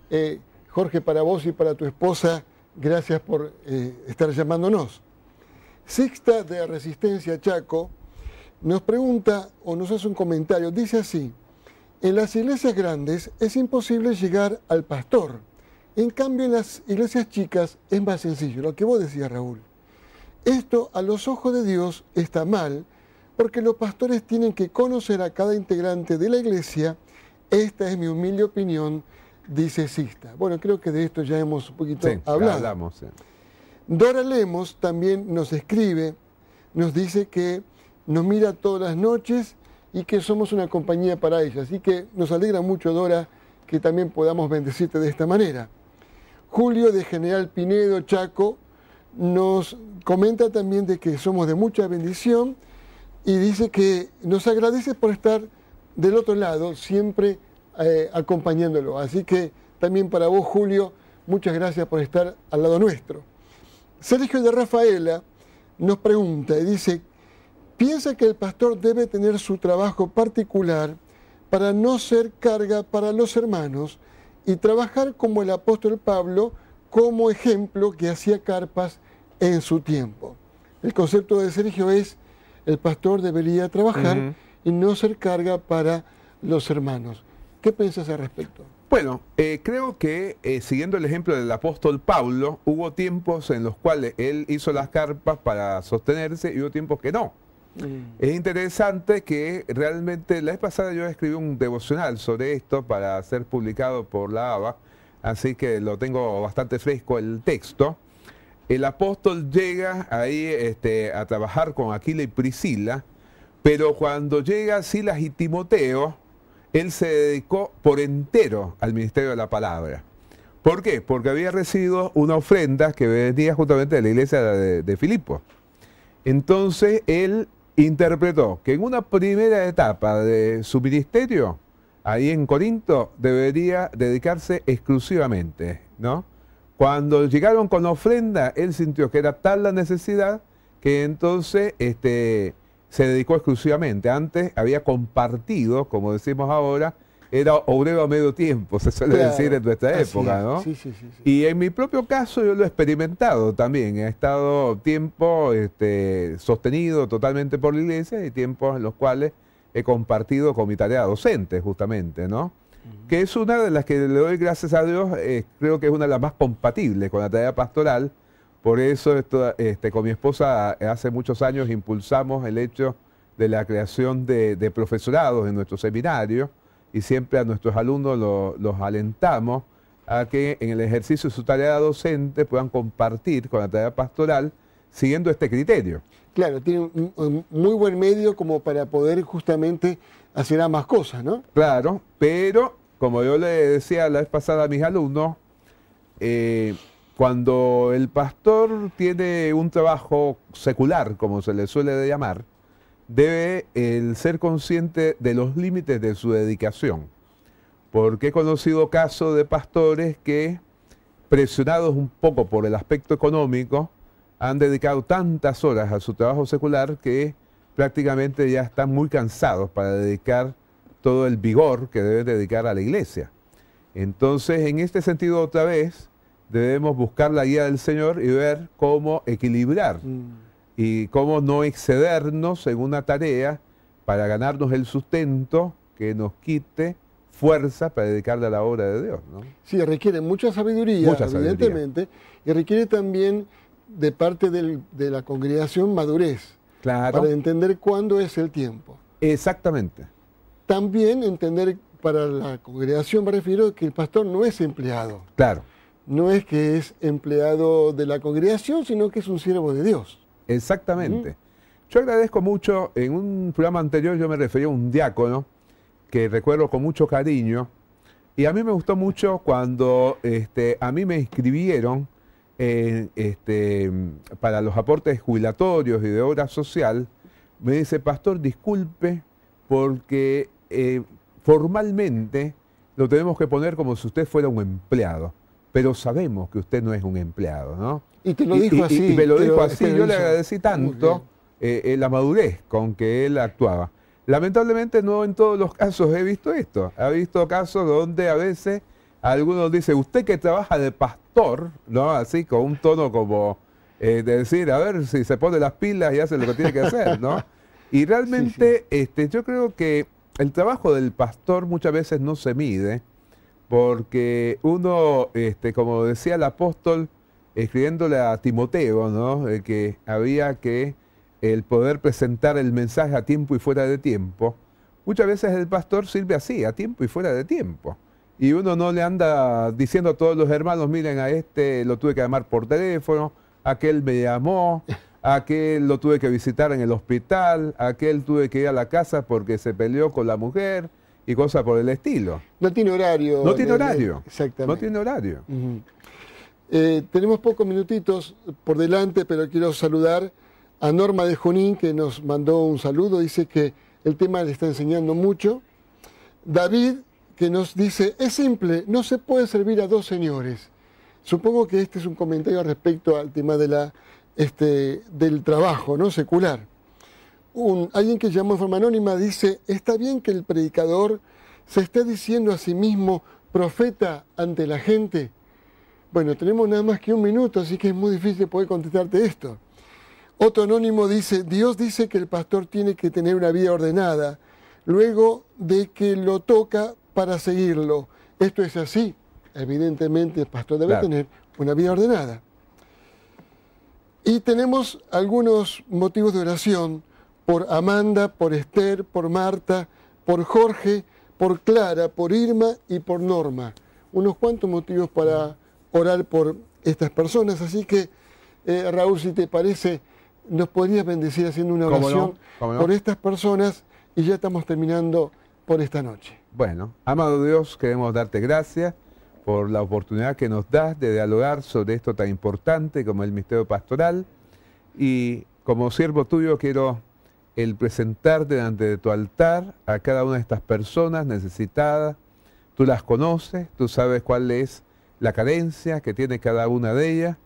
Speaker 1: eh, Jorge, para vos y para tu esposa, gracias por eh, estar llamándonos. Sixta de Resistencia Chaco nos pregunta o nos hace un comentario. Dice así, en las iglesias grandes es imposible llegar al pastor. En cambio, en las iglesias chicas es más sencillo, lo que vos decías, Raúl. Esto a los ojos de Dios está mal, porque los pastores tienen que conocer a cada integrante de la iglesia. Esta es mi humilde opinión, dice Sista. Bueno, creo que de esto ya hemos un
Speaker 2: poquito hablado. Hablamos,
Speaker 1: Dora Lemos también nos escribe, nos dice que nos mira todas las noches y que somos una compañía para ella. Así que nos alegra mucho, Dora, que también podamos bendecirte de esta manera. Julio de General Pinedo, Chaco, nos comenta también de que somos de mucha bendición y dice que nos agradece por estar del otro lado, siempre eh, acompañándolo. Así que también para vos, Julio, muchas gracias por estar al lado nuestro. Sergio de Rafaela nos pregunta y dice, piensa que el pastor debe tener su trabajo particular para no ser carga para los hermanos y trabajar como el apóstol Pablo, como ejemplo que hacía carpas en su tiempo. El concepto de Sergio es, el pastor debería trabajar y no ser carga para los hermanos. ¿Qué piensas al respecto?
Speaker 2: Bueno, eh, creo que eh, siguiendo el ejemplo del apóstol Pablo, hubo tiempos en los cuales él hizo las carpas para sostenerse y hubo tiempos que no. Mm. Es interesante que realmente la vez pasada yo escribí un devocional sobre esto para ser publicado por la ABA, así que lo tengo bastante fresco el texto el apóstol llega ahí este, a trabajar con Aquila y Priscila, pero cuando llega Silas y Timoteo, él se dedicó por entero al ministerio de la palabra. ¿Por qué? Porque había recibido una ofrenda que venía justamente de la iglesia de, de Filipo. Entonces él interpretó que en una primera etapa de su ministerio, ahí en Corinto, debería dedicarse exclusivamente, ¿no? Cuando llegaron con ofrenda, él sintió que era tal la necesidad que entonces este, se dedicó exclusivamente. Antes había compartido, como decimos ahora, era obrero a medio tiempo, se suele decir en nuestra época, ¿no? y en mi propio caso yo lo he experimentado también. He estado tiempo este, sostenido totalmente por la iglesia y tiempos en los cuales he compartido con mi tarea docente, justamente, ¿no? que es una de las que le doy gracias a Dios, eh, creo que es una de las más compatibles con la tarea pastoral. Por eso este, con mi esposa eh, hace muchos años impulsamos el hecho de la creación de, profesorados en nuestro seminario y siempre a nuestros alumnos los alentamos a que en el ejercicio de su tarea docente puedan compartir con la tarea pastoral siguiendo este criterio. Claro,
Speaker 1: tiene un, muy buen medio como para poder justamente hacía más cosas, ¿no?
Speaker 2: Claro, pero como yo le decía la vez pasada a mis alumnos, eh, cuando el pastor tiene un trabajo secular, como se le suele llamar, debe el ser consciente de los límites de su dedicación. Porque he conocido casos de pastores que, presionados un poco por el aspecto económico, han dedicado tantas horas a su trabajo secular que prácticamente ya están muy cansados para dedicar todo el vigor que deben dedicar a la iglesia. Entonces, en este sentido, otra vez, debemos buscar la guía del Señor y ver cómo equilibrar mm. y cómo no excedernos en una tarea para ganarnos el sustento que nos quite fuerza para dedicarle a la obra de Dios. Sí, requiere mucha sabiduría, evidentemente,
Speaker 1: y requiere también de parte de la congregación madurez. Para entender cuándo es el tiempo. Exactamente. También entender para la congregación, me refiero, que el pastor no es empleado. Claro. No es que
Speaker 2: es empleado de la congregación, sino que es un siervo de Dios. Exactamente. Yo agradezco mucho, en un programa anterior yo me referí a un diácono que recuerdo con mucho cariño, y a mí me gustó mucho cuando este, a mí me escribieron este, para los aportes jubilatorios y de obra social, me dice, pastor, disculpe, porque eh, formalmente lo tenemos que poner como si usted fuera un empleado, pero sabemos que usted no es un empleado, ¿no? Y te lo dijo así. me lo dijo así, yo le agradecí tanto eh, eh, la madurez con que él actuaba. Lamentablemente no en todos los casos he visto esto, he visto casos donde a veces algunos dicen, usted que trabaja de pastor, ¿no? Así con un tono como eh, de decir, a ver si se pone las pilas y hace lo que tiene que hacer, ¿no? Y realmente Este, yo creo que el trabajo del pastor muchas veces no se mide, porque uno, este, como decía el apóstol, escribiéndole a Timoteo, ¿no? Eh, que había que el poder presentar el mensaje a tiempo y fuera de tiempo. Muchas veces el pastor sirve así, a tiempo y fuera de tiempo y uno no le anda diciendo a todos los hermanos, miren, a este lo tuve que llamar por teléfono, aquel me llamó, aquel lo tuve que visitar en el hospital, aquel tuve que ir a la casa porque se peleó con la mujer y cosas por el estilo.
Speaker 1: No tiene horario. No tiene horario.
Speaker 2: Exactamente. No tiene horario.
Speaker 1: Eh, tenemos pocos minutitos por delante, pero quiero saludar a Norma de Junín, que nos mandó un saludo, dice que el tema le está enseñando mucho. David que nos dice, es simple, no se puede servir a dos señores. Supongo que este es un comentario respecto al tema de la, este, del trabajo ¿no? secular. alguien que llamó de forma anónima dice, está bien que el predicador se esté diciendo a sí mismo profeta ante la gente. Bueno, tenemos nada más que un minuto, así que es muy difícil poder contestarte esto. Otro anónimo dice, Dios dice que el pastor tiene que tener una vida ordenada. Luego de que lo toca, para seguirlo. Esto es así. Evidentemente el pastor debe tener una vida ordenada. Y tenemos algunos motivos de oración por Amanda, por Esther, por Marta, por Jorge, por Clara, por Irma y por Norma. Unos cuantos motivos para orar por estas personas. Así que, eh, Raúl, si te parece, nos podrías bendecir haciendo una oración por estas personas y ya estamos terminando por esta noche.
Speaker 2: Bueno, amado Dios, queremos darte gracias por la oportunidad que nos das de dialogar sobre esto tan importante como el misterio pastoral. Y como siervo tuyo quiero el presentar delante de tu altar a cada una de estas personas necesitadas. Tú las conoces, tú sabes cuál es la carencia que tiene cada una de ellas.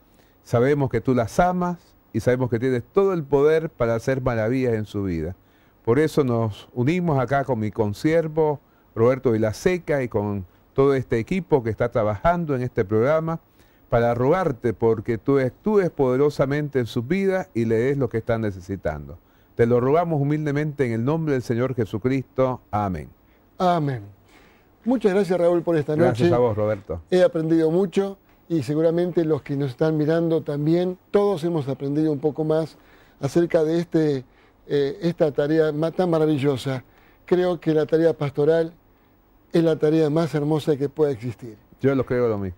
Speaker 2: Sabemos que tú las amas y sabemos que tienes todo el poder para hacer maravillas en su vida. Por eso nos unimos acá con mi consiervo, Roberto Vilaseca y con todo este equipo que está trabajando en este programa para rogarte porque tú estudes poderosamente en su vida y le des lo que están necesitando. Te lo rogamos humildemente en el nombre del Señor Jesucristo. Amén.
Speaker 1: Amén. Muchas gracias Raúl por esta noche. Gracias a vos, Roberto. He aprendido mucho y seguramente los que nos están mirando también, todos hemos aprendido un poco más acerca de este, eh, esta tarea tan maravillosa. Creo que la tarea pastoral es la tarea más hermosa que pueda existir.
Speaker 2: Yo lo creo lo mí.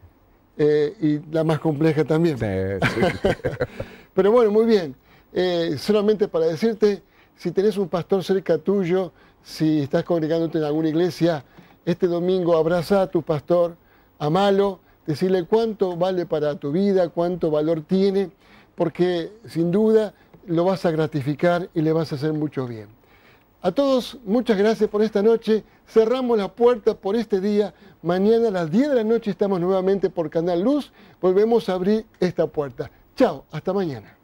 Speaker 1: Eh, y la más compleja también. Pero bueno, muy bien. Eh, solamente para decirte, si tenés un pastor cerca tuyo, si estás congregándote en alguna iglesia, este domingo abraza a tu pastor, amalo, decirle cuánto vale para tu vida, cuánto valor tiene, porque sin duda lo vas a gratificar y le vas a hacer mucho bien. A todos, muchas gracias por esta noche. Cerramos la puerta por este día. Mañana a las 10 de la noche estamos nuevamente por Canal Luz. Volvemos a abrir esta puerta. Chao, hasta mañana.